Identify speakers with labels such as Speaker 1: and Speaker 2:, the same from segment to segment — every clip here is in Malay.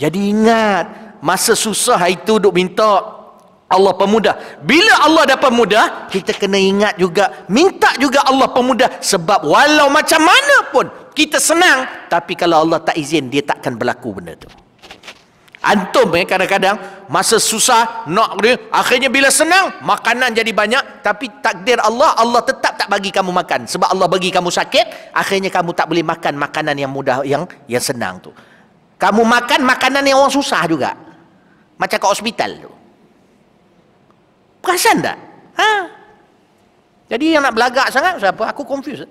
Speaker 1: Jadi ingat masa susah itu duk minta Allah pemudah. Bila Allah dapat mudah, kita kena ingat juga minta juga Allah pemudah sebab walau macam mana pun kita senang tapi kalau Allah tak izin dia takkan berlaku benda tu. Antum eh, kadang-kadang masa susah nak dia akhirnya bila senang makanan jadi banyak tapi takdir Allah Allah tetap tak bagi kamu makan sebab Allah bagi kamu sakit akhirnya kamu tak boleh makan makanan yang mudah yang yang senang tu. Kamu makan makanan yang orang susah juga. Macam kat hospital tu. Perasan tak? Ha? Jadi yang nak belagak sangat, siapa? Aku confused.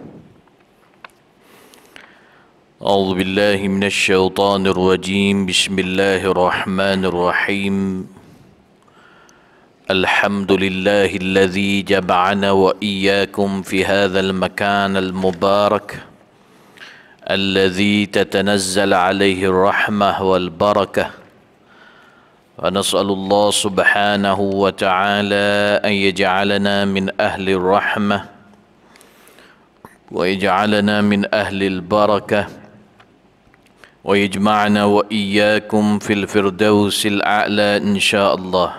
Speaker 2: أعوذ بالله من الشيطان الرجيم بسم الله الرحمن الرحيم الحمد لله الذي جمعنا وإياكم في هذا المكان المبارك الذي تتنزل عليه الرحمة والبركة ونسأل الله سبحانه وتعالى أن يجعلنا من أهل الرحمة ويجعلنا من أهل البركة ويجمعنا وإياكم في الفردوس الأعلى إن شاء الله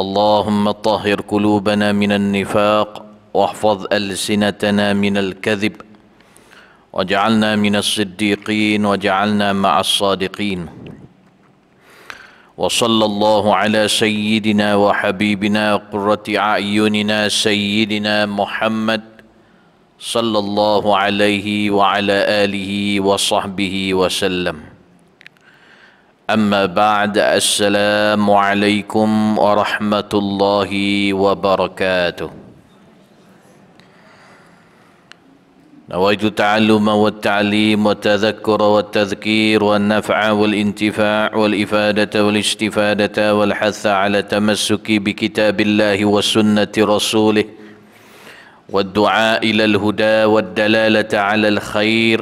Speaker 2: اللهم طهر قلوبنا من النفاق واحفظ ألسنتنا من الكذب واجعلنا من الصديقين واجعلنا مع الصادقين وصلى الله على سيدنا وحبيبنا قرة أعيننا سيدنا محمد صلى الله عليه وعلى آله وصحبه وسلم أما بعد السلام عليكم ورحمة الله وبركاته نويت التعلم والتعليم والتذكر والتذكير والنفع والانتفاع والإفادة والاستفادة والحث على تمسك بكتاب الله وسنة رسوله والدعاء إلى الهدى والدلالة على الخير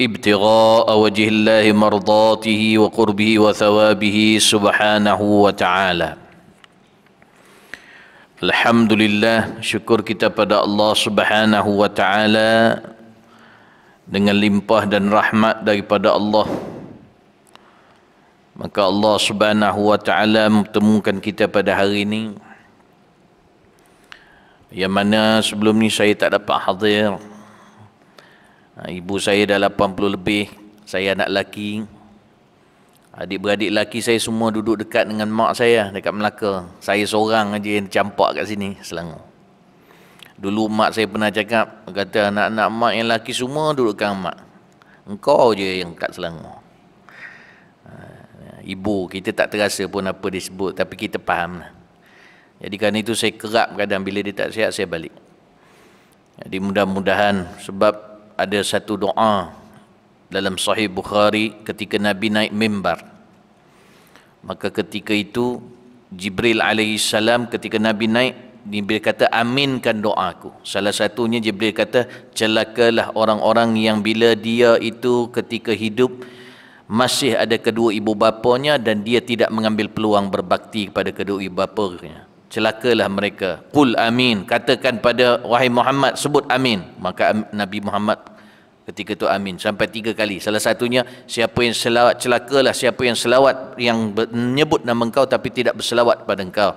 Speaker 2: ابتغاء وجه الله مرضاته وقربه وثوابه سبحانه وتعالى الحمد لله شكر كتاب الله سبحانه وتعالى dengan limpah dan rahmat daripada Allah maka Allah Subhanahu wa taala bertemukan kita pada hari ini yang mana sebelum ni saya tak dapat hadir ha, ibu saya dah 80 lebih saya anak lelaki adik-beradik lelaki saya semua duduk dekat dengan mak saya dekat Melaka saya seorang aja yang campak kat sini Selangor dulu mak saya pernah cakap kata anak-anak mak yang lelaki semua duduk dekat mak engkau je yang kat Selangor ha, ibu kita tak terasa pun apa disebut tapi kita faham lah jadi kerana itu saya kerap kadang bila dia tak sihat saya balik. Jadi mudah-mudahan sebab ada satu doa dalam sahih Bukhari ketika Nabi naik mimbar. Maka ketika itu Jibril alaihi ketika Nabi naik Jibril kata aminkan doaku. Salah satunya Jibril kata celakalah orang-orang yang bila dia itu ketika hidup masih ada kedua ibu bapanya dan dia tidak mengambil peluang berbakti kepada kedua ibu bapanya celakalah mereka Kul, amin katakan pada wahai Muhammad sebut amin maka Nabi Muhammad ketika itu amin sampai tiga kali salah satunya siapa yang selawat
Speaker 1: celakalah siapa yang selawat yang menyebut nama engkau tapi tidak berselawat pada engkau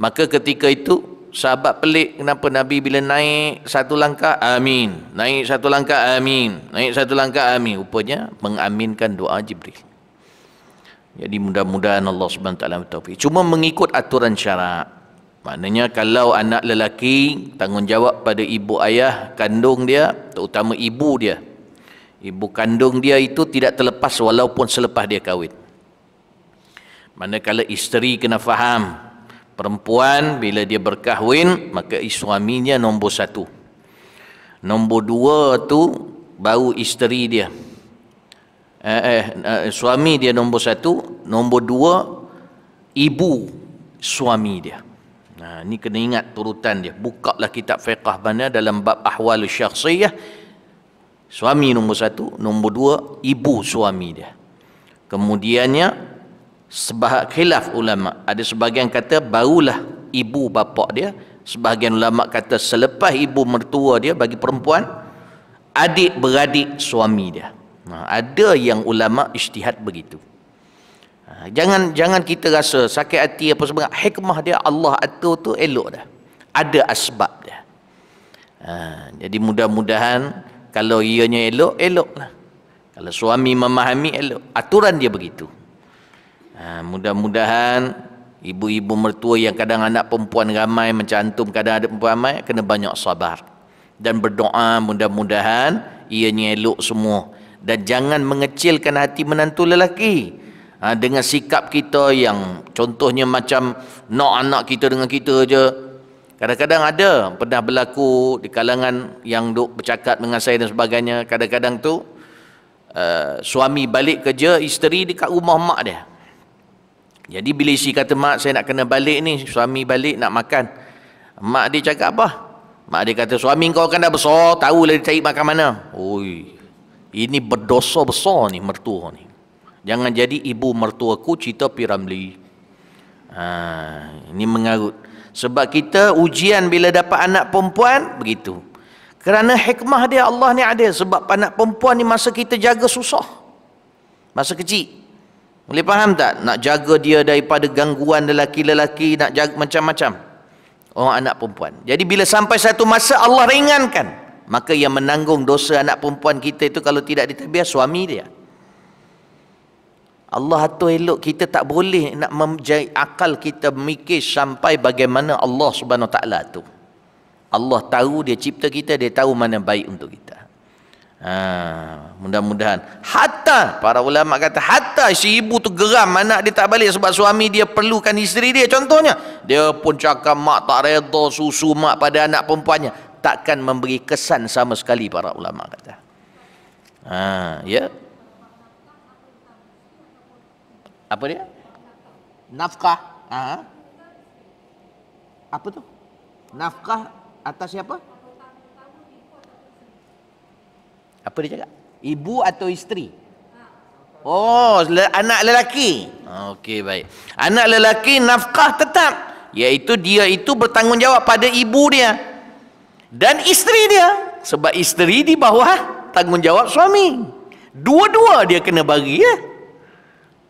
Speaker 1: maka ketika itu sahabat pelik kenapa Nabi bila naik satu langkah amin
Speaker 2: naik satu langkah amin naik satu langkah amin rupanya mengaminkan doa Jibril jadi mudah-mudahan Allah subhanahu SWT bertaufik. Cuma mengikut aturan syarak. Maknanya kalau anak lelaki tanggungjawab pada ibu ayah kandung dia, terutama ibu dia. Ibu kandung dia itu tidak terlepas walaupun selepas dia kahwin. Manakala isteri kena faham, perempuan bila dia berkahwin, maka suaminya nombor satu. Nombor dua tu bau isteri Dia. Eh, eh, eh,
Speaker 1: suami dia nombor satu nombor dua ibu suami dia nah, ha, ni kena ingat turutan dia bukalah kitab fiqah mana dalam bab ahwal syaksiyah suami nombor satu nombor dua ibu suami dia kemudiannya sebahak khilaf ulama ada sebahagian kata barulah ibu bapa dia sebahagian ulama kata selepas ibu mertua dia bagi perempuan adik beradik suami dia Ha, ada yang ulama isytihad begitu. Ha, jangan jangan kita rasa sakit hati apa sebab hikmah dia Allah atur tu elok dah. Ada asbab dia. Ha, jadi mudah-mudahan kalau ianya elok, elok lah. Kalau suami memahami, elok. Aturan dia begitu. Ha, mudah-mudahan ibu-ibu mertua yang kadang anak perempuan ramai mencantum, kadang ada perempuan ramai, kena banyak sabar. Dan berdoa mudah-mudahan ianya elok semua dan jangan mengecilkan hati menantu lelaki ha, dengan sikap kita yang contohnya macam nak anak kita dengan kita je kadang-kadang ada pernah berlaku di kalangan yang duk bercakap dengan saya dan sebagainya kadang-kadang tu uh, suami balik kerja isteri dekat rumah mak dia jadi bila isteri kata mak saya nak kena balik ni suami balik nak makan mak dia cakap apa mak dia kata suami kau kan dah besar tahulah dia cari makan mana oi ini berdosa besar ni mertua ni jangan jadi ibu mertua ku cerita piramli ha, ini mengarut sebab kita ujian bila dapat anak perempuan begitu kerana hikmah dia Allah ni ada sebab anak perempuan ni masa kita jaga susah masa kecil boleh faham tak? Nak jaga dia daripada gangguan lelaki-lelaki, nak jaga macam-macam. Orang oh, anak perempuan. Jadi bila sampai satu masa, Allah ringankan maka yang menanggung dosa anak perempuan kita itu kalau tidak ditabiah suami dia Allah atur elok kita tak boleh nak menjai akal kita mikir sampai bagaimana Allah subhanahu wa ta'ala tu Allah tahu dia cipta kita dia tahu mana baik untuk kita ha, mudah-mudahan hatta para ulama kata hatta si ibu tu geram anak dia tak balik sebab suami dia perlukan isteri dia contohnya dia pun cakap mak tak reda susu mak pada anak perempuannya takkan memberi kesan sama sekali para ulama kata.
Speaker 2: Ha, ya.
Speaker 1: Apa dia? Nafkah. Ha? ha. Apa tu? Nafkah atas siapa? Apa dia cakap? Ibu atau isteri? Oh, anak lelaki.
Speaker 2: Ha, okey, baik.
Speaker 1: Anak lelaki nafkah tetap. Iaitu dia itu bertanggungjawab pada ibu dia dan isteri dia sebab isteri di bawah ah, tanggungjawab suami dua-dua dia kena bagi ya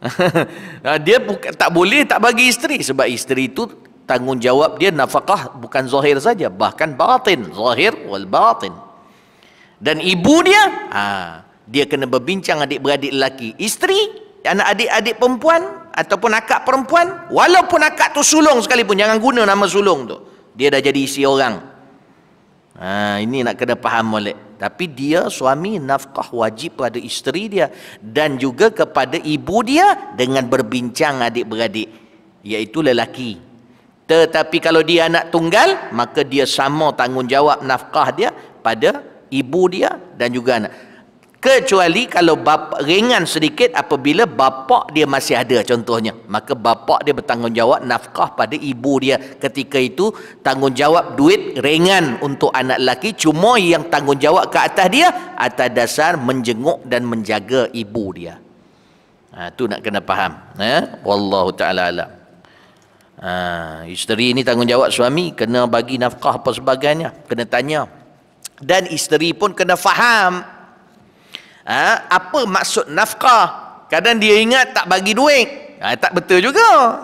Speaker 1: ah, dia buka, tak boleh tak bagi isteri sebab isteri itu tanggungjawab dia nafkah bukan zahir saja bahkan batin zahir wal batin dan ibu dia ha, dia kena berbincang adik-beradik lelaki isteri anak adik-adik perempuan ataupun akak perempuan walaupun akak tu sulung sekalipun jangan guna nama sulung tu dia dah jadi isi orang Ha, ini nak kena faham molek. Tapi dia suami nafkah wajib pada isteri dia. Dan juga kepada ibu dia dengan berbincang adik-beradik. Iaitu lelaki. Tetapi kalau dia anak tunggal, maka dia sama tanggungjawab nafkah dia pada ibu dia dan juga anak kecuali kalau bapa, ringan sedikit apabila bapak dia masih ada contohnya maka bapak dia bertanggungjawab nafkah pada ibu dia ketika itu tanggungjawab duit ringan untuk anak lelaki cuma yang tanggungjawab ke atas dia atas dasar menjenguk dan menjaga ibu dia ha, tu nak kena faham ya eh? wallahu taala alam ha, isteri ini tanggungjawab suami kena bagi nafkah apa sebagainya kena tanya dan isteri pun kena faham Ha, apa maksud nafkah? Kadang dia ingat tak bagi duit. Ha, tak betul juga.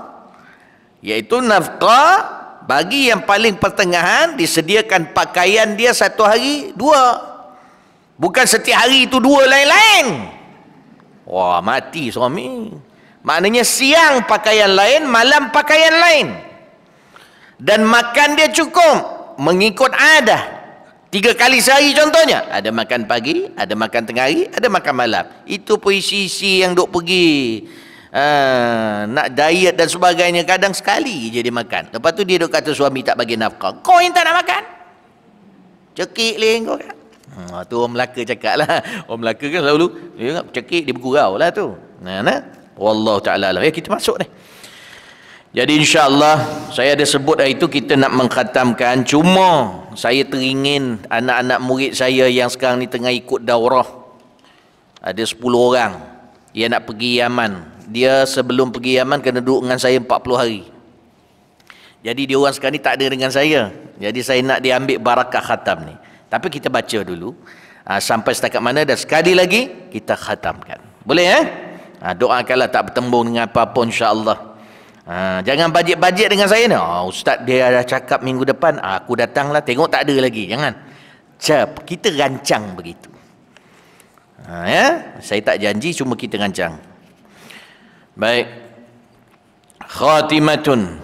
Speaker 1: Iaitu nafkah bagi yang paling pertengahan disediakan pakaian dia satu hari dua. Bukan setiap hari itu dua lain-lain. Wah mati suami. Maknanya siang pakaian lain, malam pakaian lain. Dan makan dia cukup mengikut adah. Tiga kali sehari contohnya. Ada makan pagi, ada makan tengah hari, ada makan malam. Itu pun isi-isi yang duk pergi. Uh, nak diet dan sebagainya kadang sekali je dia makan lepas tu dia duk kata suami tak bagi nafkah kau yang tak nak makan cekik leh kau kan hmm, tu orang Melaka cakap lah orang Melaka kan selalu ya, cekik dia bergurau lah tu nah, nah. Wallahu ta'ala lah. Ya, kita masuk ni. Jadi insyaAllah saya ada sebut itu kita nak mengkhatamkan. Cuma saya teringin anak-anak murid saya yang sekarang ni tengah ikut daurah. Ada 10 orang yang nak pergi Yaman. Dia sebelum pergi Yaman kena duduk dengan saya 40 hari. Jadi dia orang sekarang ni tak ada dengan saya. Jadi saya nak dia ambil barakah khatam ni. Tapi kita baca dulu. Ha, sampai setakat mana dan sekali lagi kita khatamkan. Boleh eh? Ha, doakanlah tak bertembung dengan apa pun insyaAllah. Allah. Ha, jangan bajet-bajet dengan saya ni. Oh, Ustaz dia dah cakap minggu depan, aku datanglah tengok tak ada lagi. Jangan. Cep, kita rancang begitu. Ha, ya? Saya tak janji, cuma kita rancang. Baik. Khatimatun.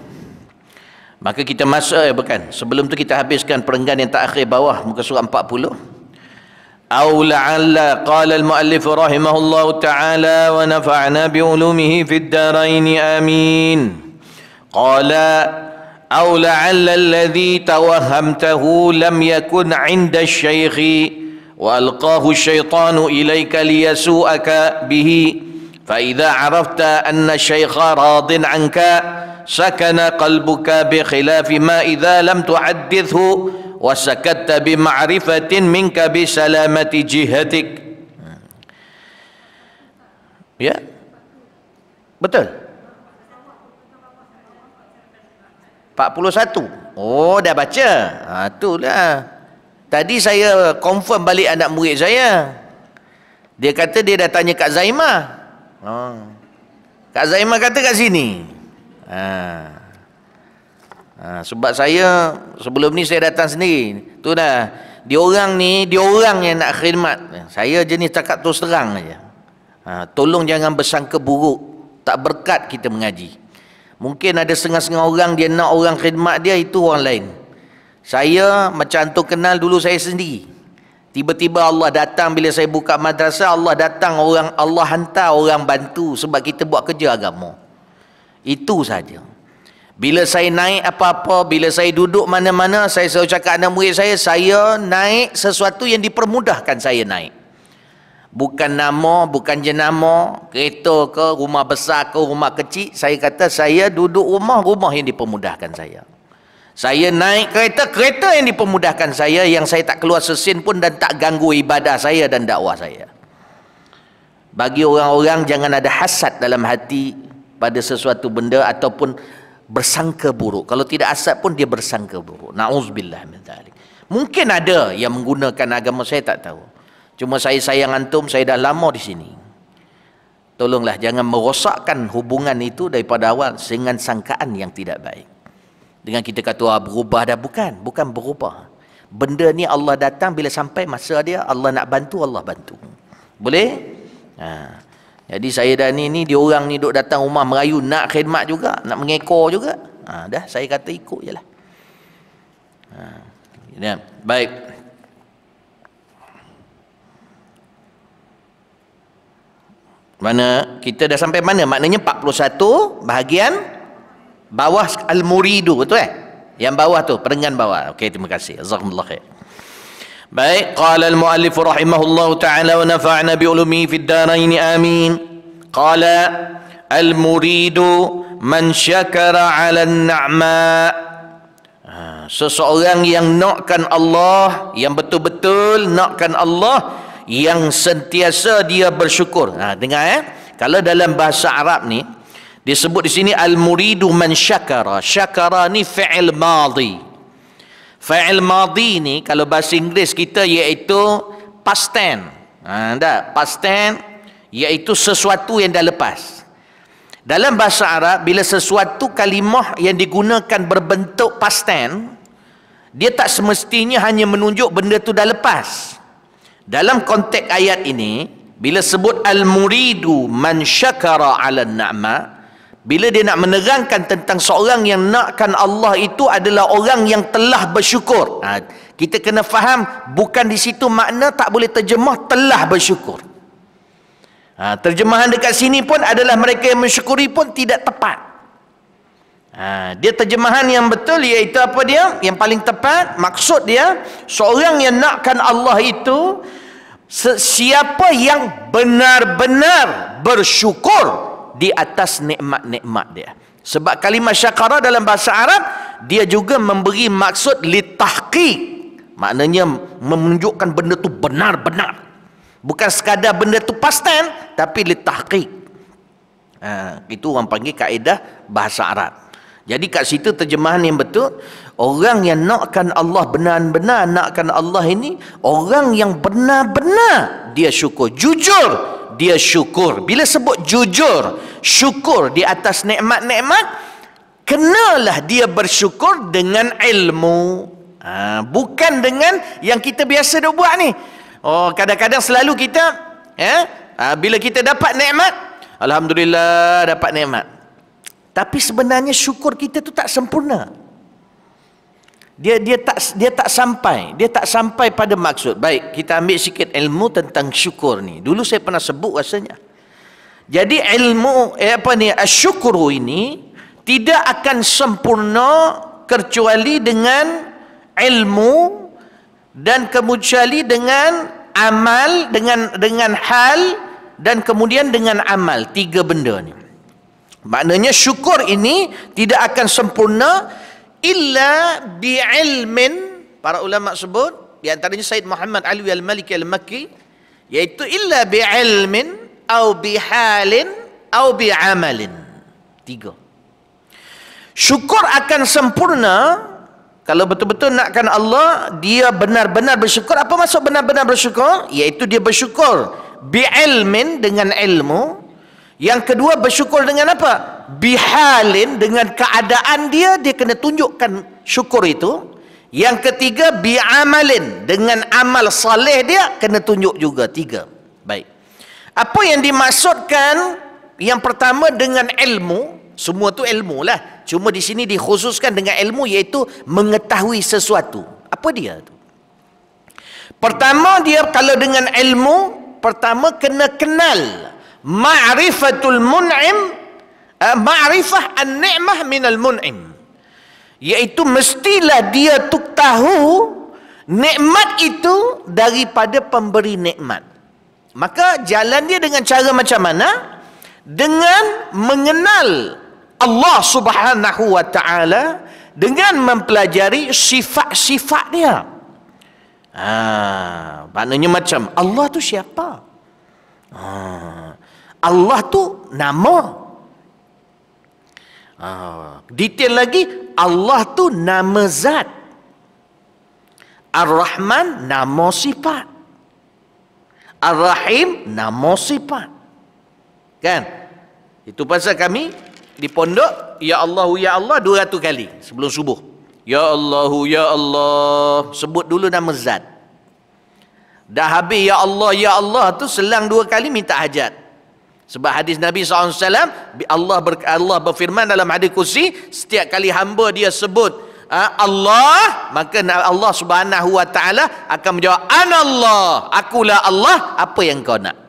Speaker 1: Maka kita masuk, eh, bukan? Sebelum tu kita habiskan perenggan yang tak akhir bawah, muka surat 40.
Speaker 2: أو لعل قال المؤلف رحمه الله تعالى ونفعنا بعلومه في الدارين آمين قال أو لعل الذي توهمته لم يكن عند الشيخ وألقاه الشيطان إليك ليسوءك به فإذا عرفت أن الشيخ راض عنك سكن قلبك
Speaker 1: بخلاف ما إذا لم تحدثه wasakatta bima'rifatin minka bi salamati jihatik ya betul 41 oh dah baca ha, itulah tadi saya confirm balik anak murid saya dia kata dia dah tanya Kak Zaimah ha. Kak Zaimah kata kat sini
Speaker 2: ha.
Speaker 1: Ha, sebab saya sebelum ni saya datang sendiri. Tu dah. Dia orang ni, dia orang yang nak khidmat. Saya jenis cakap terus terang aja. Ha, tolong jangan bersangka buruk. Tak berkat kita mengaji. Mungkin ada setengah-setengah orang dia nak orang khidmat dia itu orang lain. Saya macam tu kenal dulu saya sendiri. Tiba-tiba Allah datang bila saya buka madrasah, Allah datang orang Allah hantar orang bantu sebab kita buat kerja agama. Itu saja. Bila saya naik apa-apa, bila saya duduk mana-mana, saya selalu cakap anak murid saya, saya naik sesuatu yang dipermudahkan saya naik. Bukan nama, bukan jenama, kereta ke, rumah besar ke, rumah kecil. Saya kata, saya duduk rumah, rumah yang dipermudahkan saya. Saya naik kereta, kereta yang dipermudahkan saya, yang saya tak keluar sesin pun dan tak ganggu ibadah saya dan dakwah saya. Bagi orang-orang, jangan ada hasad dalam hati pada sesuatu benda ataupun bersangka buruk. Kalau tidak asat pun dia bersangka buruk. Nauzubillah min dzalik. Mungkin ada yang menggunakan agama saya tak tahu. Cuma saya sayang antum, saya dah lama di sini. Tolonglah jangan merosakkan hubungan itu daripada awal dengan sangkaan yang tidak baik. Dengan kita kata ah, berubah dah bukan, bukan berubah. Benda ni Allah datang bila sampai masa dia Allah nak bantu Allah bantu. Boleh? Ha. Jadi saya dah ni ni dia orang ni duk datang rumah merayu nak khidmat juga, nak mengekor juga. Ha, dah saya kata ikut
Speaker 2: jelah. Ha. Ya. baik. Mana kita dah
Speaker 1: sampai mana? Maknanya 41 bahagian bawah al-muridu betul eh? Yang bawah tu, perenggan bawah. Okey, terima kasih. Jazakumullah khair. Baik, qala al-muallif rahimahullahu taala wa nafa'na bi ulumi fid darain amin. Qala al-muridu man syakara 'ala an-ni'ma. Ha, seseorang yang nakkan Allah, yang betul-betul nakkan Allah yang sentiasa dia bersyukur. Ha, dengar eh. Kalau dalam bahasa Arab ni disebut di sini al-muridu man syakara. Syakara ni fi'il madhi. Fa'il madhi ni kalau bahasa Inggeris kita iaitu past tense. Ha, tak? Past tense iaitu sesuatu yang dah lepas. Dalam bahasa Arab, bila sesuatu kalimah yang digunakan berbentuk past tense, dia tak semestinya hanya menunjuk benda tu dah lepas. Dalam konteks ayat ini, bila sebut al-muridu man syakara 'ala an-ni'mah, bila dia nak menerangkan tentang seorang yang nakkan Allah itu adalah orang yang telah bersyukur ha, kita kena faham bukan di situ makna tak boleh terjemah telah bersyukur ha, terjemahan dekat sini pun adalah mereka yang mensyukuri pun tidak tepat ha, dia terjemahan yang betul iaitu apa dia yang paling tepat maksud dia seorang yang nakkan Allah itu siapa yang benar-benar bersyukur di atas nikmat-nikmat dia. Sebab kalimah syakara dalam bahasa Arab, dia juga memberi maksud litahqiq. Maknanya menunjukkan benda tu benar-benar. Bukan sekadar benda tu pasten, tapi litahqiq. Ha, itu orang panggil kaedah bahasa Arab. Jadi kat situ terjemahan yang betul, orang yang nakkan Allah benar-benar, nakkan Allah ini, orang yang benar-benar dia syukur. Jujur, dia syukur. Bila sebut jujur, syukur di atas nekmat nekmat kenalah dia bersyukur dengan ilmu. Ha, bukan dengan yang kita biasa dah buat ni. Oh, kadang-kadang selalu kita, eh, ha, bila kita dapat nekmat Alhamdulillah dapat nekmat Tapi sebenarnya syukur kita tu tak sempurna dia dia tak dia tak sampai dia tak sampai pada maksud baik kita ambil sikit ilmu tentang syukur ni dulu saya pernah sebut rasanya jadi ilmu eh, apa ni asyukur ini tidak akan sempurna kecuali dengan ilmu dan kemudian dengan amal dengan dengan hal dan kemudian dengan amal tiga benda ni maknanya syukur ini tidak akan sempurna illa ilmin, para ulama sebut di antaranya Said Muhammad Alwi Al-Maliki Al-Makki iaitu illa bi'ilmin au bihalin au amalin, tiga syukur akan sempurna kalau betul-betul nakkan Allah dia benar-benar bersyukur apa maksud benar-benar bersyukur Yaitu dia bersyukur bi ilmin dengan ilmu yang kedua bersyukur dengan apa bihalin dengan keadaan dia dia kena tunjukkan syukur itu yang ketiga biamalin dengan amal saleh dia kena tunjuk juga tiga baik apa yang dimaksudkan yang pertama dengan ilmu semua tu ilmu lah cuma di sini dikhususkan dengan ilmu iaitu mengetahui sesuatu apa dia tu pertama dia kalau dengan ilmu pertama kena kenal ma'rifatul mun'im Ah, ma'rifah an-ni'mah al mun'im yaitu mestilah dia tu tahu nikmat itu daripada pemberi nikmat maka jalan dia dengan cara macam mana dengan mengenal Allah Subhanahu wa taala dengan mempelajari sifat-sifat dia ha maknanya macam Allah tu siapa ha Allah tu nama Ah. Detail lagi, Allah tu nama zat. Ar-Rahman nama sifat. Ar-Rahim nama sifat. Kan? Itu pasal kami di pondok, Ya Allah, Ya Allah 200 kali sebelum subuh. Ya Allah, Ya Allah. Sebut dulu nama zat. Dah habis Ya Allah, Ya Allah tu selang dua kali minta hajat. Sebab hadis Nabi SAW, Allah, ber, Allah berfirman dalam hadis kursi, setiap kali hamba dia sebut, ah, Allah maka Allah Subhanahu akan menjawab Anallah, akulah Allah apa yang kau nak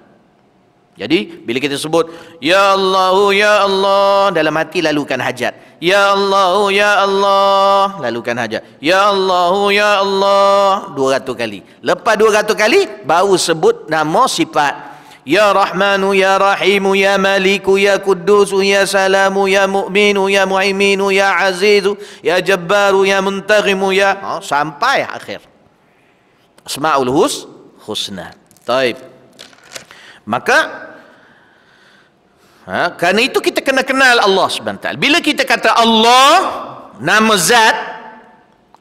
Speaker 1: jadi bila kita sebut ya Allah ya Allah dalam hati lalukan hajat ya Allah ya Allah lalukan hajat ya Allah ya Allah 200 kali lepas 200 kali baru sebut nama sifat Ya Rahmanu Ya Rahimu Ya Maliku Ya Kudusu Ya Salamu Ya Mu'minu Ya Mu'iminu Ya Azizu Ya Jabbaru Ya Muntagimu Ya oh, Sampai akhir Asma'ul Hus
Speaker 2: Husna Taib
Speaker 1: Maka ha, Karena itu kita kena kenal Allah SWT Bila kita kata Allah Nama Zat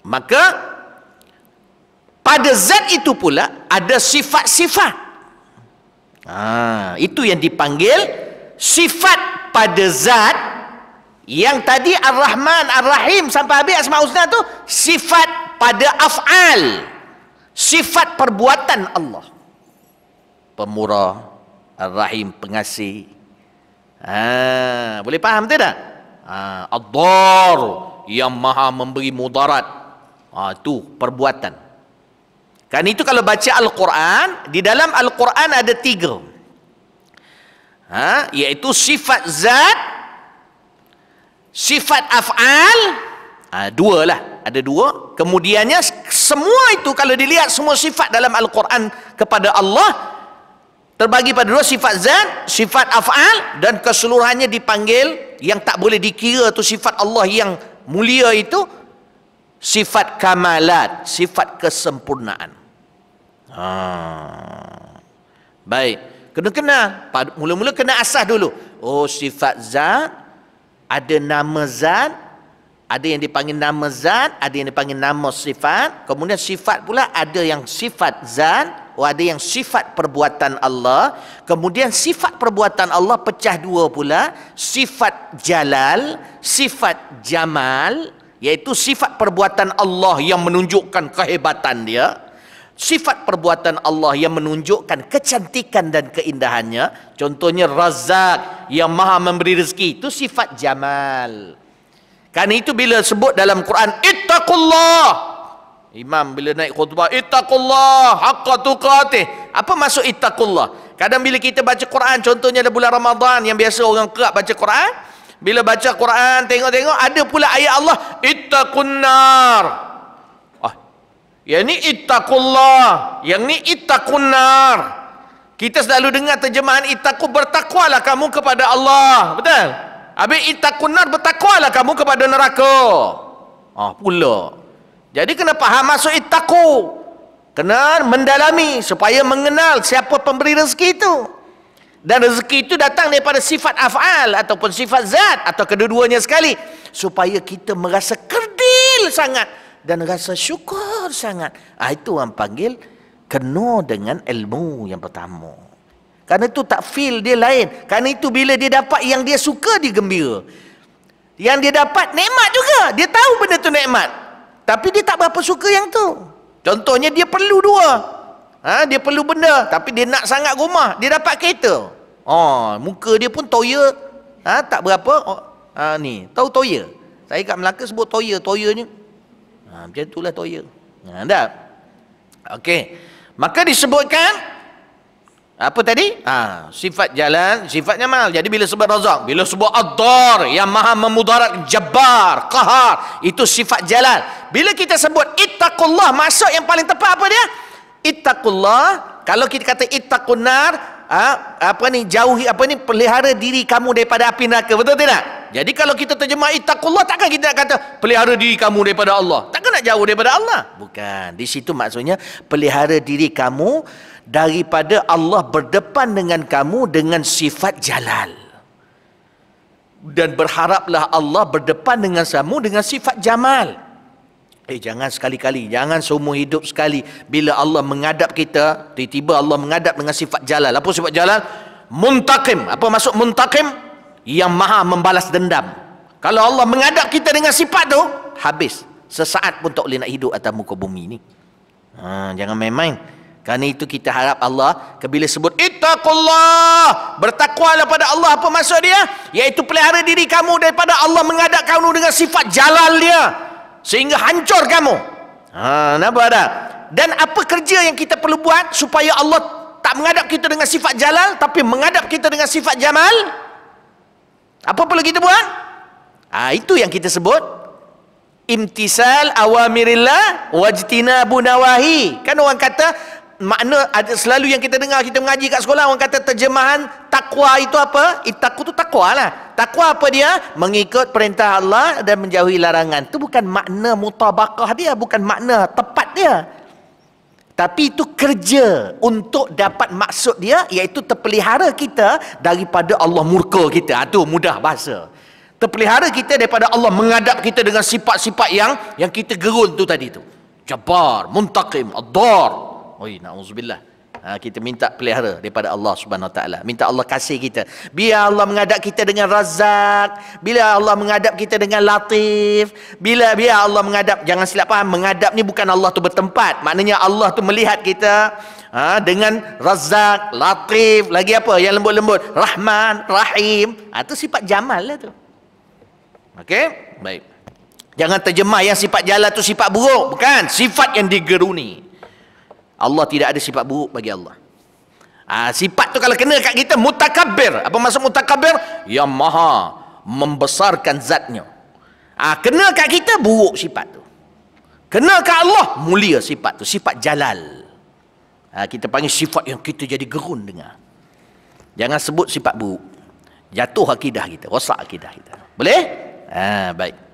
Speaker 1: Maka pada zat itu pula ada sifat-sifat Ha, itu yang dipanggil sifat pada zat yang tadi Ar-Rahman, Ar-Rahim sampai habis Asma Husna tu sifat pada af'al. Sifat perbuatan Allah. Pemurah, Ar-Rahim, pengasih. Ha, boleh faham tidak? Ha, Ad-Dar yang maha memberi mudarat. Ha, tu perbuatan. Kan itu kalau baca Al-Quran, di dalam Al-Quran ada tiga. Ha? Iaitu sifat zat, sifat af'al, ha, dua lah. Ada dua. Kemudiannya semua itu kalau dilihat semua sifat dalam Al-Quran kepada Allah, terbagi pada dua sifat zat, sifat af'al dan keseluruhannya dipanggil yang tak boleh dikira tu sifat Allah yang mulia itu sifat kamalat, sifat kesempurnaan. Ha. Baik. Kena kenal. Mula-mula kena asah dulu. Oh sifat zat. Ada nama zat. Ada yang dipanggil nama zat. Ada yang dipanggil nama sifat. Kemudian sifat pula ada yang sifat zat. Oh, ada yang sifat perbuatan Allah. Kemudian sifat perbuatan Allah pecah dua pula. Sifat jalal. Sifat jamal. Iaitu sifat perbuatan Allah yang menunjukkan kehebatan Dia sifat perbuatan Allah yang menunjukkan kecantikan dan keindahannya contohnya razak yang maha memberi rezeki itu sifat jamal kerana itu bila sebut dalam Quran ittaqullah imam bila naik khutbah ittaqullah haqqa tuqatih apa maksud ittaqullah kadang bila kita baca Quran contohnya ada bulan Ramadan yang biasa orang kerap baca Quran bila baca Quran tengok-tengok ada pula ayat Allah ittaqunnar nar yang ni ittaqullah, yang ni ittaqunnar. Kita selalu dengar terjemahan ittaqu bertakwalah kamu kepada Allah, betul? Abi ittaqunnar bertakwalah kamu kepada neraka. Ah oh, pula. Jadi kena faham maksud ittaqu. Kena mendalami supaya mengenal siapa pemberi rezeki itu. Dan rezeki itu datang daripada sifat af'al ataupun sifat zat atau kedua-duanya sekali supaya kita merasa kerdil sangat dan rasa syukur sangat. Ha, itu orang panggil kena dengan ilmu yang pertama. Karena itu tak feel dia lain. Karena itu bila dia dapat yang dia suka, dia gembira. Yang dia dapat, nikmat juga. Dia tahu benda tu nikmat. Tapi dia tak berapa suka yang tu. Contohnya dia perlu dua. Ha, dia perlu benda. Tapi dia nak sangat rumah. Dia dapat kereta. Oh, muka dia pun toya. Ha, tak berapa. Oh, ha, ni. Tahu toya? Saya kat Melaka sebut toya. Toya ni Ha, macam itulah toya. Ha, tak? Okey. Maka disebutkan, apa tadi? Ha, sifat jalan, sifatnya mal. Jadi bila sebut razak, bila sebut ador yang maha memudarat jabar, kahar, itu sifat jalan. Bila kita sebut ittaqullah, maksud yang paling tepat apa dia? Ittaqullah, kalau kita kata ittaqunnar, ha, apa ni jauhi apa ni pelihara diri kamu daripada api neraka betul tidak jadi kalau kita terjemah itaqullah takkan kita nak kata pelihara diri kamu daripada Allah takkan nak jauh daripada Allah bukan di situ maksudnya pelihara diri kamu daripada Allah berdepan dengan kamu dengan sifat jalal dan berharaplah Allah berdepan dengan kamu dengan sifat jamal Eh jangan sekali-kali, jangan seumur hidup sekali bila Allah mengadap kita, tiba-tiba Allah mengadap dengan sifat jalal. Apa sifat jalal? Muntakim. Apa maksud muntakim? Yang maha membalas dendam. Kalau Allah mengadap kita dengan sifat tu, habis. Sesaat pun tak boleh nak hidup atas muka bumi ni. Ha, jangan main-main. Kerana itu kita harap Allah bila sebut Ittaqullah Bertakwalah pada Allah Apa maksud dia? Iaitu pelihara diri kamu daripada Allah mengadap kamu dengan sifat jalal dia sehingga hancur kamu ha, nampak tak dan apa kerja yang kita perlu buat supaya Allah tak menghadap kita dengan sifat jalal tapi menghadap kita dengan sifat jamal apa perlu kita buat ha, itu yang kita sebut imtisal awamirillah wajtina bunawahi kan orang kata makna ada selalu yang kita dengar kita mengaji kat sekolah orang kata terjemahan takwa itu apa? Itaku tu takwa lah. Takwa apa dia? Mengikut perintah Allah dan menjauhi larangan. Itu bukan makna mutabakah dia. Bukan makna tepat dia. Tapi itu kerja untuk dapat maksud dia iaitu terpelihara kita daripada Allah murka kita. Itu ha, mudah bahasa. Terpelihara kita daripada Allah mengadap kita dengan sifat-sifat yang yang kita gerun tu tadi tu. Jabar, muntakim ad Oi, oh, nauzubillah, Ha, kita minta pelihara daripada Allah Subhanahu Wa Taala. Minta Allah kasih kita. Bila Allah mengadap kita dengan razak. Bila Allah mengadap kita dengan latif. Bila bila Allah mengadap. Jangan silap faham. Mengadap ni bukan Allah tu bertempat. Maknanya Allah tu melihat kita. Ha, dengan razak, latif. Lagi apa? Yang lembut-lembut. Rahman, Rahim. Itu ha, sifat jamal lah tu. Okey? Baik. Jangan terjemah yang sifat jalan tu sifat buruk. Bukan. Sifat yang digeruni. Allah tidak ada sifat buruk bagi Allah. Ha, sifat tu kalau kena kat kita mutakabir Apa maksud mutakabir? Yang maha membesarkan zatnya. Ha, kena kat kita buruk sifat tu. Kena kat Allah mulia sifat tu. Sifat jalal. Ha, kita panggil sifat yang kita jadi gerun dengar. Jangan sebut sifat buruk. Jatuh akidah kita. Rosak akidah kita. Boleh? Ha, baik.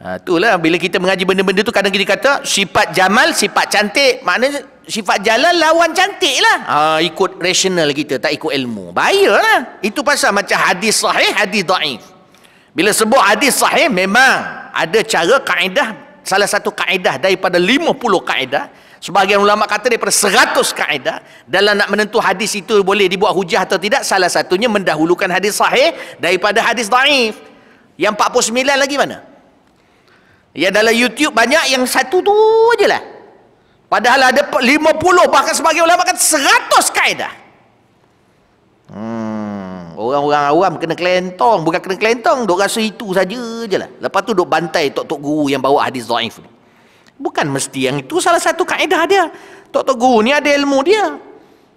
Speaker 1: Ha, itulah bila kita mengaji benda-benda tu kadang kita kata sifat jamal sifat cantik maknanya sifat jalan lawan cantik lah ha, ikut rasional kita tak ikut ilmu bahaya lah itu pasal macam hadis sahih hadis da'if bila sebut hadis sahih memang ada cara kaedah salah satu kaedah daripada 50 kaedah sebahagian ulama kata daripada 100 kaedah dalam nak menentu hadis itu boleh dibuat hujah atau tidak salah satunya mendahulukan hadis sahih daripada hadis da'if yang 49 lagi mana? Ya dalam YouTube banyak yang satu tu aje lah. Padahal ada lima puluh, bahkan sebagai ulama kan seratus kaedah.
Speaker 2: Hmm, orang-orang
Speaker 1: awam kena kelentong, bukan kena kelentong, dok rasa itu saja je lah. Lepas tu dok bantai tok-tok guru yang bawa hadis dhaif ni. Bukan mesti yang itu salah satu kaedah dia. Tok-tok guru ni ada ilmu dia.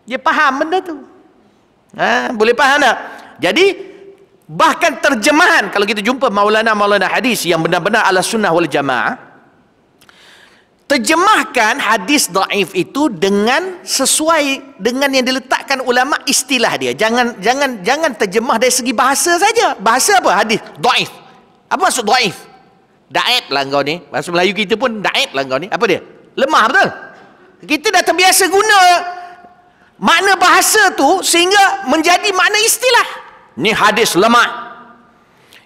Speaker 1: Dia faham benda tu. Ha, boleh faham tak? Jadi bahkan terjemahan kalau kita jumpa maulana maulana hadis yang benar-benar ala sunnah wal jamaah terjemahkan hadis daif itu dengan sesuai dengan yang diletakkan ulama istilah dia jangan jangan jangan terjemah dari segi bahasa saja bahasa apa hadis daif apa maksud daif daif lah kau ni bahasa Melayu kita pun daif lah kau ni apa dia lemah betul kita dah terbiasa guna makna bahasa tu sehingga menjadi makna istilah Ni hadis lemah.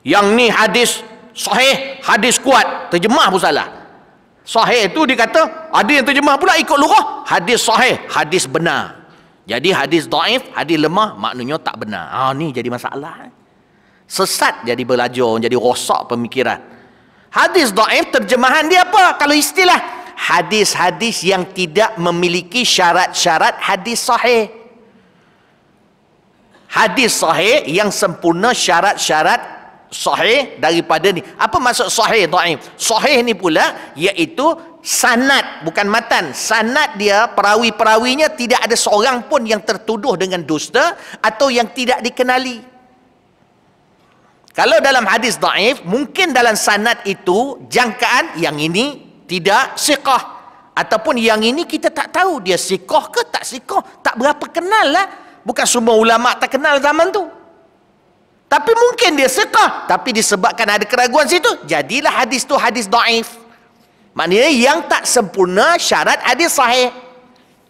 Speaker 1: Yang ni hadis sahih, hadis kuat. Terjemah pun salah. Sahih itu dikata, ada yang terjemah pula ikut lurah. Hadis sahih, hadis benar. Jadi hadis daif, hadis lemah maknanya tak benar. Ha, ni jadi masalah. Sesat jadi belajar, jadi rosak pemikiran. Hadis daif terjemahan dia apa? Kalau istilah hadis-hadis yang tidak memiliki syarat-syarat hadis sahih hadis sahih yang sempurna syarat-syarat sahih daripada ni. Apa maksud sahih daif? Sahih ni pula iaitu sanad bukan matan. Sanad dia perawi-perawinya tidak ada seorang pun yang tertuduh dengan dusta atau yang tidak dikenali. Kalau dalam hadis daif, mungkin dalam sanad itu jangkaan yang ini tidak siqah ataupun yang ini kita tak tahu dia siqah ke tak siqah, tak berapa kenal lah bukan semua ulama tak kenal zaman tu tapi mungkin dia sekah tapi disebabkan ada keraguan situ jadilah hadis tu hadis daif maknanya yang tak sempurna syarat hadis sahih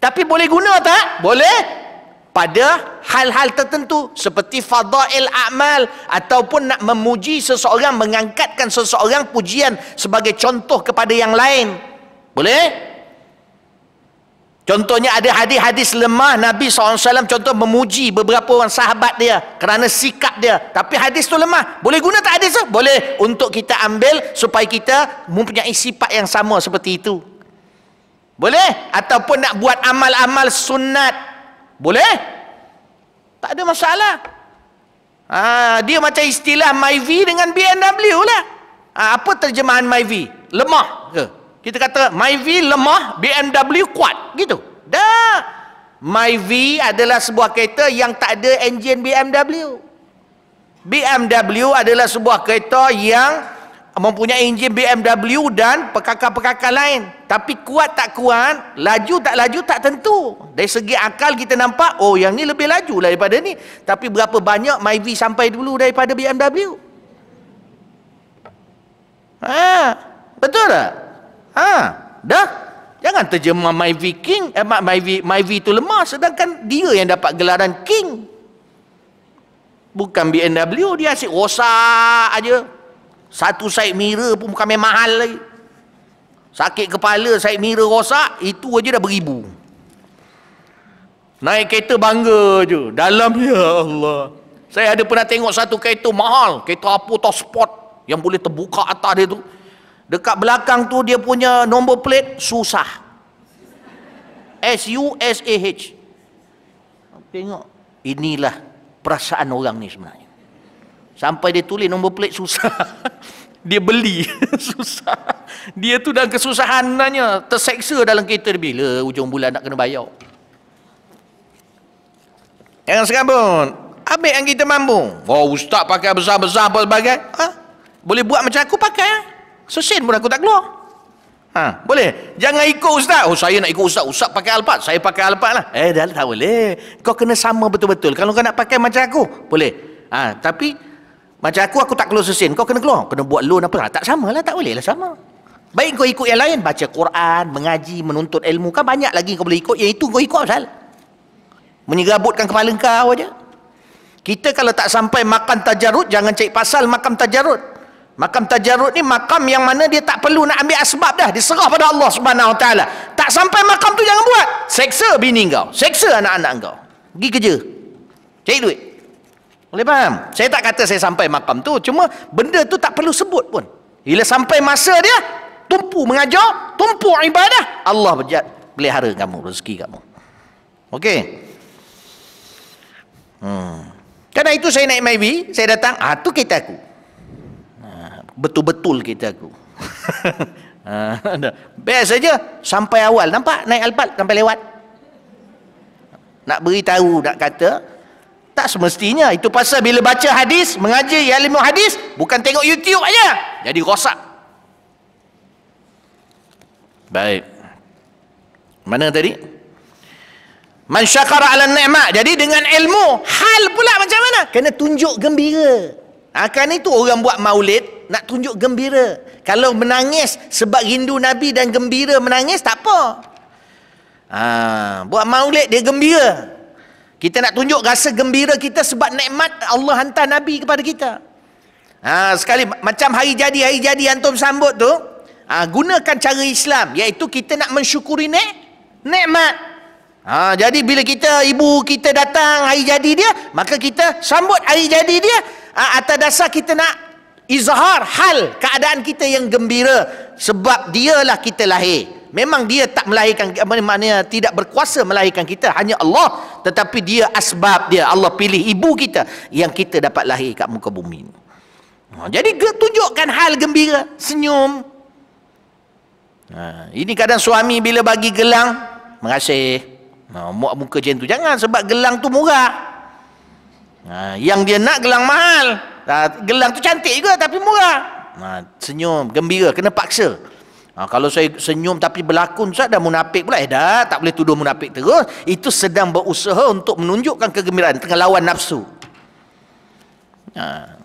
Speaker 1: tapi boleh guna tak? boleh pada hal-hal tertentu seperti fadail amal ataupun nak memuji seseorang mengangkatkan seseorang pujian sebagai contoh kepada yang lain boleh? Contohnya ada hadis-hadis lemah Nabi SAW contoh memuji beberapa orang sahabat dia kerana sikap dia. Tapi hadis tu lemah. Boleh guna tak hadis tu? Boleh untuk kita ambil supaya kita mempunyai sifat yang sama seperti itu. Boleh? Ataupun nak buat amal-amal sunat. Boleh? Tak ada masalah. Ha, dia macam istilah MyV dengan BMW lah. Ha, apa terjemahan MyV? Lemah ke? kita kata MyV lemah, BMW kuat. Gitu. Dah. MyV adalah sebuah kereta yang tak ada enjin BMW. BMW adalah sebuah kereta yang mempunyai enjin BMW dan perkakar-perkakar lain. Tapi kuat tak kuat, laju tak laju tak tentu. Dari segi akal kita nampak, oh yang ni lebih laju daripada ni. Tapi berapa banyak MyV sampai dulu daripada BMW? Ha, betul tak? Ha, dah. Jangan terjemah my viking, eh, my v, my v itu lemah sedangkan dia yang dapat gelaran king. Bukan BMW dia asyik rosak aja. Satu side mirror pun bukan main mahal lagi. Sakit kepala side mirror rosak, itu aja dah beribu. Naik kereta bangga je. Dalam ya Allah. Saya ada pernah tengok satu kereta mahal. Kereta apa tau sport. Yang boleh terbuka atas dia tu dekat belakang tu dia punya nombor plate susah S-U-S-A-H tengok inilah perasaan orang ni sebenarnya sampai dia tulis nombor plate susah dia beli susah dia tu dalam kesusahan nanya terseksa dalam kereta dia bila ujung bulan nak kena bayar jangan serabut ambil yang kita mampu oh ustaz pakai besar-besar apa sebagainya ha? boleh buat macam aku pakai ha? Sesin pun aku tak keluar. Ha, boleh? Jangan ikut ustaz. Oh, saya nak ikut ustaz. Ustaz pakai alpat. Saya pakai alpat lah. Eh, dah tak boleh. Kau kena sama betul-betul. Kalau kau nak pakai macam aku, boleh. Ha, tapi, macam aku, aku tak keluar sesin. Kau kena keluar. Kena buat loan apa. Ha, tak sama lah. Tak boleh lah sama. Baik kau ikut yang lain. Baca Quran, mengaji, menuntut ilmu. kau banyak lagi kau boleh ikut. Yang itu kau ikut asal. Menyerabutkan kepala kau aja. Kita kalau tak sampai makan tajarut, jangan cari pasal makan tajarut. Makam tajarud ni makam yang mana dia tak perlu nak ambil asbab dah. Dia serah pada Allah Subhanahu Wa Taala. Tak sampai makam tu jangan buat. Seksa bini kau. Seksa anak-anak kau. Pergi kerja. Cari duit. Boleh faham? Saya tak kata saya sampai makam tu. Cuma benda tu tak perlu sebut pun. Bila sampai masa dia, tumpu mengajar, tumpu ibadah. Allah berjad, pelihara kamu, rezeki kamu. Okey. Hmm. Karena itu saya naik MIB, saya datang, ah kita aku betul-betul kita aku. Ah, Best saja sampai awal. Nampak naik alpat sampai lewat. Nak beritahu, nak kata. Tak semestinya. Itu pasal bila baca hadis, mengaji ilmu hadis, bukan tengok YouTube aja. Jadi rosak. Baik. Mana tadi? Man syakara ala ni'mat. Jadi dengan ilmu, hal pula macam mana? Kena tunjuk gembira. Akan ah, itu orang buat maulid, nak tunjuk gembira. Kalau menangis sebab rindu Nabi dan gembira menangis, tak apa. Ha, buat maulid, dia gembira. Kita nak tunjuk rasa gembira kita sebab nikmat Allah hantar Nabi kepada kita. Ha, sekali macam hari jadi-hari jadi antum sambut tu, ha, gunakan cara Islam. Iaitu kita nak mensyukuri nikmat. Ha, jadi bila kita ibu kita datang hari jadi dia, maka kita sambut hari jadi dia ha, atas dasar kita nak izhar hal keadaan kita yang gembira sebab dialah kita lahir memang dia tak melahirkan maknanya tidak berkuasa melahirkan kita hanya Allah tetapi dia asbab dia Allah pilih ibu kita yang kita dapat lahir kat muka bumi ha, jadi tunjukkan hal gembira senyum ha, ini kadang suami bila bagi gelang mengasih ha, muka macam tu jangan sebab gelang tu murah ha, yang dia nak gelang mahal uh, gelang tu cantik juga tapi murah. Ha, senyum, gembira, kena paksa. Ha, kalau saya senyum tapi berlakon saya dah munafik pula. Eh dah, tak boleh tuduh munafik terus. Itu sedang berusaha untuk menunjukkan kegembiraan tengah lawan nafsu. Ha.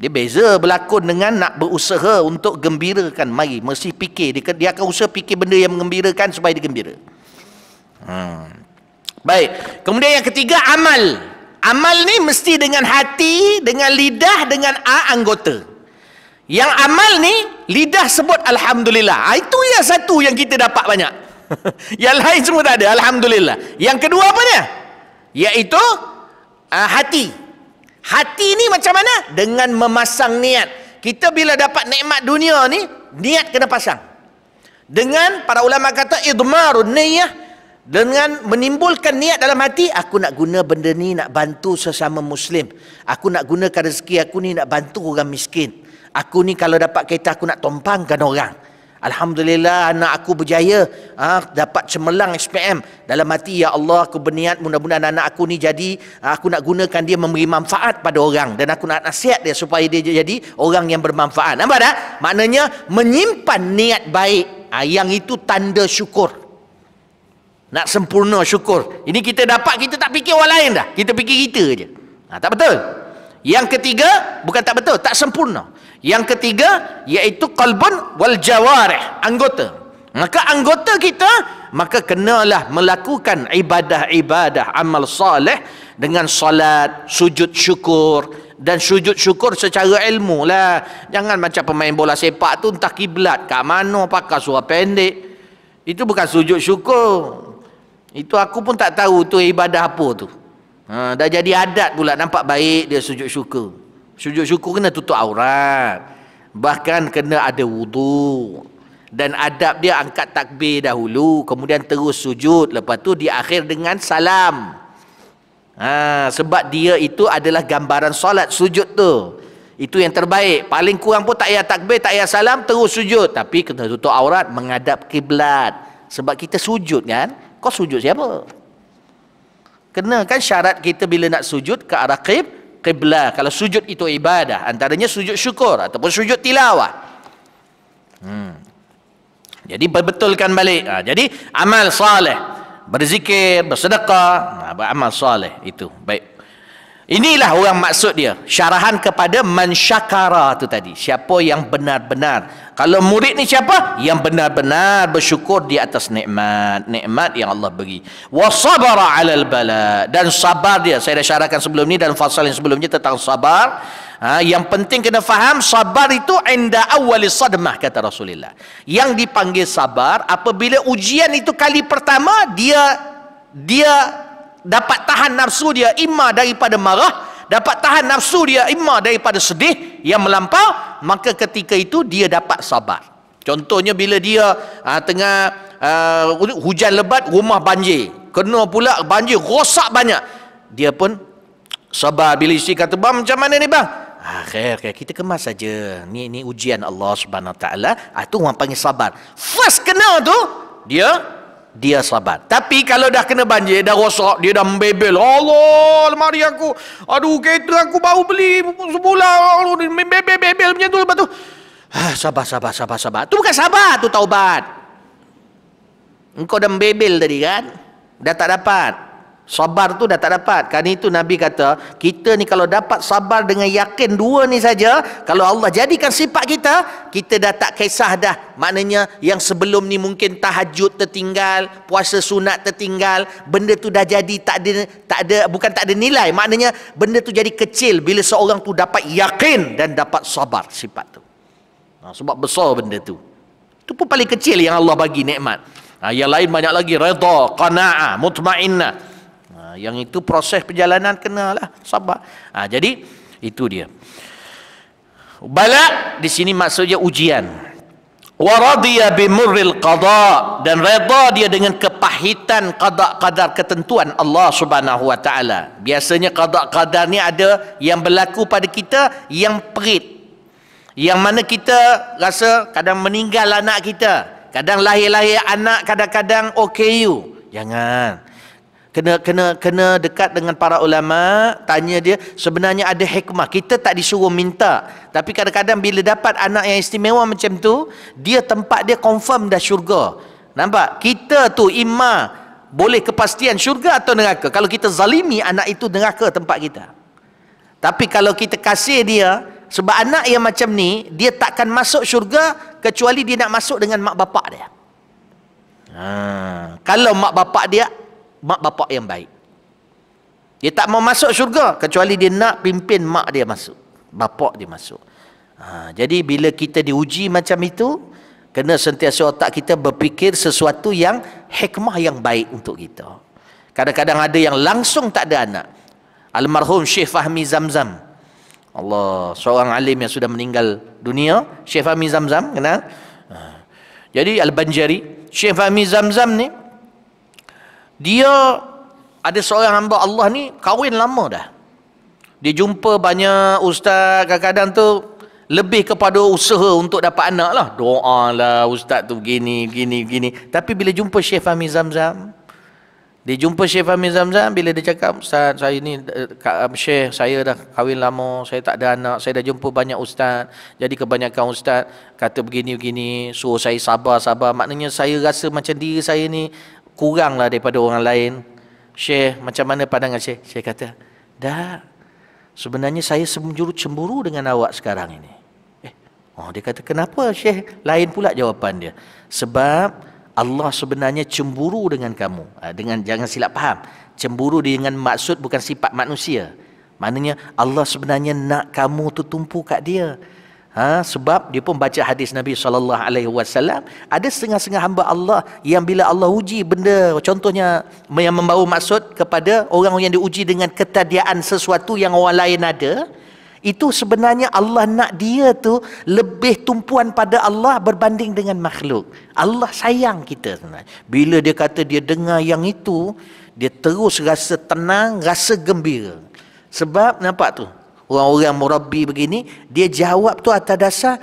Speaker 1: Dia beza berlakon dengan nak berusaha untuk gembirakan. Mari, mesti fikir. Dia, dia akan usaha fikir benda yang mengembirakan supaya dia gembira. Hmm. Baik. Kemudian yang ketiga, amal amal ni mesti dengan hati, dengan lidah, dengan A anggota. Yang amal ni, lidah sebut Alhamdulillah. Ah, itu ya satu yang kita dapat banyak. yang lain semua tak ada. Alhamdulillah. Yang kedua apa ni? Yaitu uh, ah, hati. Hati ni macam mana? Dengan memasang niat. Kita bila dapat nikmat dunia ni, niat kena pasang. Dengan para ulama kata idmarun niyah dengan menimbulkan niat dalam hati aku nak guna benda ni nak bantu sesama muslim aku nak gunakan rezeki aku ni nak bantu orang miskin aku ni kalau dapat kereta aku nak tompangkan orang Alhamdulillah anak aku berjaya ha, dapat cemerlang SPM dalam hati ya Allah aku berniat mudah-mudahan anak aku ni jadi ha, aku nak gunakan dia memberi manfaat pada orang dan aku nak nasihat dia supaya dia jadi orang yang bermanfaat nampak tak? maknanya menyimpan niat baik ha, yang itu tanda syukur nak sempurna syukur. Ini kita dapat, kita tak fikir orang lain dah. Kita fikir kita je. Ha, tak betul. Yang ketiga, bukan tak betul, tak sempurna. Yang ketiga, iaitu qalbun wal jawarih, anggota. Maka anggota kita, maka kenalah melakukan ibadah-ibadah amal salih dengan salat, sujud syukur, dan sujud syukur secara ilmu lah. Jangan macam pemain bola sepak tu entah kiblat kat mana pakai surah pendek. Itu bukan sujud syukur. Itu aku pun tak tahu tu ibadah apa tu. Ha, dah jadi adat pula nampak baik dia sujud syukur. Sujud syukur kena tutup aurat. Bahkan kena ada wudu. Dan adab dia angkat takbir dahulu. Kemudian terus sujud. Lepas tu di akhir dengan salam. Ha, sebab dia itu adalah gambaran solat sujud tu. Itu yang terbaik. Paling kurang pun tak payah takbir, tak payah salam, terus sujud. Tapi kena tutup aurat, menghadap kiblat. Sebab kita sujud kan kau sujud siapa? Kena kan syarat kita bila nak sujud ke arah qib, qiblah. Kalau sujud itu ibadah, antaranya sujud syukur ataupun sujud tilawah. Hmm. Jadi betulkan balik. Ha, jadi amal soleh, berzikir, bersedekah, ha, amal soleh itu. Baik. Inilah orang maksud dia. Syarahan kepada mansyakara tu tadi. Siapa yang benar-benar. Kalau murid ni siapa? Yang benar-benar bersyukur di atas nikmat. Nikmat yang Allah beri. Wasabara alal bala. Dan sabar dia. Saya dah syarahkan sebelum ni dan fasal yang sebelumnya tentang sabar. Ha, yang penting kena faham sabar itu inda awali sadmah kata Rasulullah. Yang dipanggil sabar apabila ujian itu kali pertama dia dia dapat tahan nafsu dia imma daripada marah dapat tahan nafsu dia imma daripada sedih yang melampau maka ketika itu dia dapat sabar contohnya bila dia uh, tengah uh, hujan lebat rumah banjir kena pula banjir rosak banyak dia pun sabar bila isteri kata bang macam mana ni bang akhir ah, kita kemas saja ni ni ujian Allah Subhanahu taala ah, tu orang panggil sabar first kena tu dia dia sabar. Tapi kalau dah kena banjir, dah rosak, dia dah membebel. Allah, lemari aku. Aduh, kereta aku baru beli sebulan. Allah, membebel, bebel macam tu. Lepas tu,
Speaker 2: ah, sabar, sabar, sabar, sabar.
Speaker 1: Tu bukan sabar, tu taubat. Engkau dah membebel tadi kan? Dah tak dapat. Sabar tu dah tak dapat. Kerana itu Nabi kata, kita ni kalau dapat sabar dengan yakin dua ni saja, kalau Allah jadikan sifat kita, kita dah tak kisah dah. Maknanya yang sebelum ni mungkin tahajud tertinggal, puasa sunat tertinggal, benda tu dah jadi tak ada, tak ada bukan tak ada nilai. Maknanya benda tu jadi kecil bila seorang tu dapat yakin dan dapat sabar sifat tu. Ha, sebab besar benda tu. Itu pun paling kecil yang Allah bagi nikmat. Ha, yang lain banyak lagi. Redha, qana'ah, mutma'innah. Ah, yang itu proses perjalanan kenalah sabar. Ha, jadi itu dia. Balak di sini maksudnya ujian. Wa radiya qada dan redha dia dengan kepahitan qada qadar ketentuan Allah Subhanahu wa taala. Biasanya qada qadar ni ada yang berlaku pada kita yang perit. Yang mana kita rasa kadang meninggal anak kita, kadang lahir-lahir anak kadang-kadang OKU. Jangan kena kena kena dekat dengan para ulama tanya dia sebenarnya ada hikmah kita tak disuruh minta tapi kadang-kadang bila dapat anak yang istimewa macam tu dia tempat dia confirm dah syurga nampak kita tu imma boleh kepastian syurga atau neraka kalau kita zalimi anak itu neraka tempat kita tapi kalau kita kasih dia sebab anak yang macam ni dia takkan masuk syurga kecuali dia nak masuk dengan mak bapak dia Ha. Kalau mak bapak dia mak bapak yang baik. Dia tak mau masuk syurga kecuali dia nak pimpin mak dia masuk, bapak dia masuk. Ha, jadi bila kita diuji macam itu, kena sentiasa otak kita berfikir sesuatu yang hikmah yang baik untuk kita. Kadang-kadang ada yang langsung tak ada anak. Almarhum Syekh Fahmi Zamzam. Allah, seorang alim yang sudah meninggal dunia, Syekh Fahmi Zamzam kenal? Ha. Jadi Al-Banjari, Syekh Fahmi Zamzam ni dia ada seorang hamba Allah ni kahwin lama dah dia jumpa banyak ustaz kadang-kadang tu lebih kepada usaha untuk dapat anak lah doa lah ustaz tu gini gini gini tapi bila jumpa Syekh Fahmi Zamzam dia jumpa Syekh Fahmi Zamzam bila dia cakap ustaz saya ni eh, kak Syekh saya dah kahwin lama saya tak ada anak saya dah jumpa banyak ustaz jadi kebanyakan ustaz kata begini begini suruh saya sabar sabar maknanya saya rasa macam diri saya ni kuranglah daripada orang lain Syekh macam mana pandangan Syekh Syekh kata dah sebenarnya saya semenjuru cemburu dengan awak sekarang ini eh oh dia kata kenapa Syekh lain pula jawapan dia sebab Allah sebenarnya cemburu dengan kamu ah, dengan jangan silap faham cemburu dengan maksud bukan sifat manusia maknanya Allah sebenarnya nak kamu tertumpu kat dia Ha, sebab dia pun baca hadis Nabi sallallahu alaihi wasallam ada setengah-setengah hamba Allah yang bila Allah uji benda contohnya yang membawa maksud kepada orang yang diuji dengan ketadiaan sesuatu yang orang lain ada itu sebenarnya Allah nak dia tu lebih tumpuan pada Allah berbanding dengan makhluk. Allah sayang kita. Bila dia kata dia dengar yang itu, dia terus rasa tenang, rasa gembira. Sebab nampak tu, orang-orang murabi begini dia jawab tu atas dasar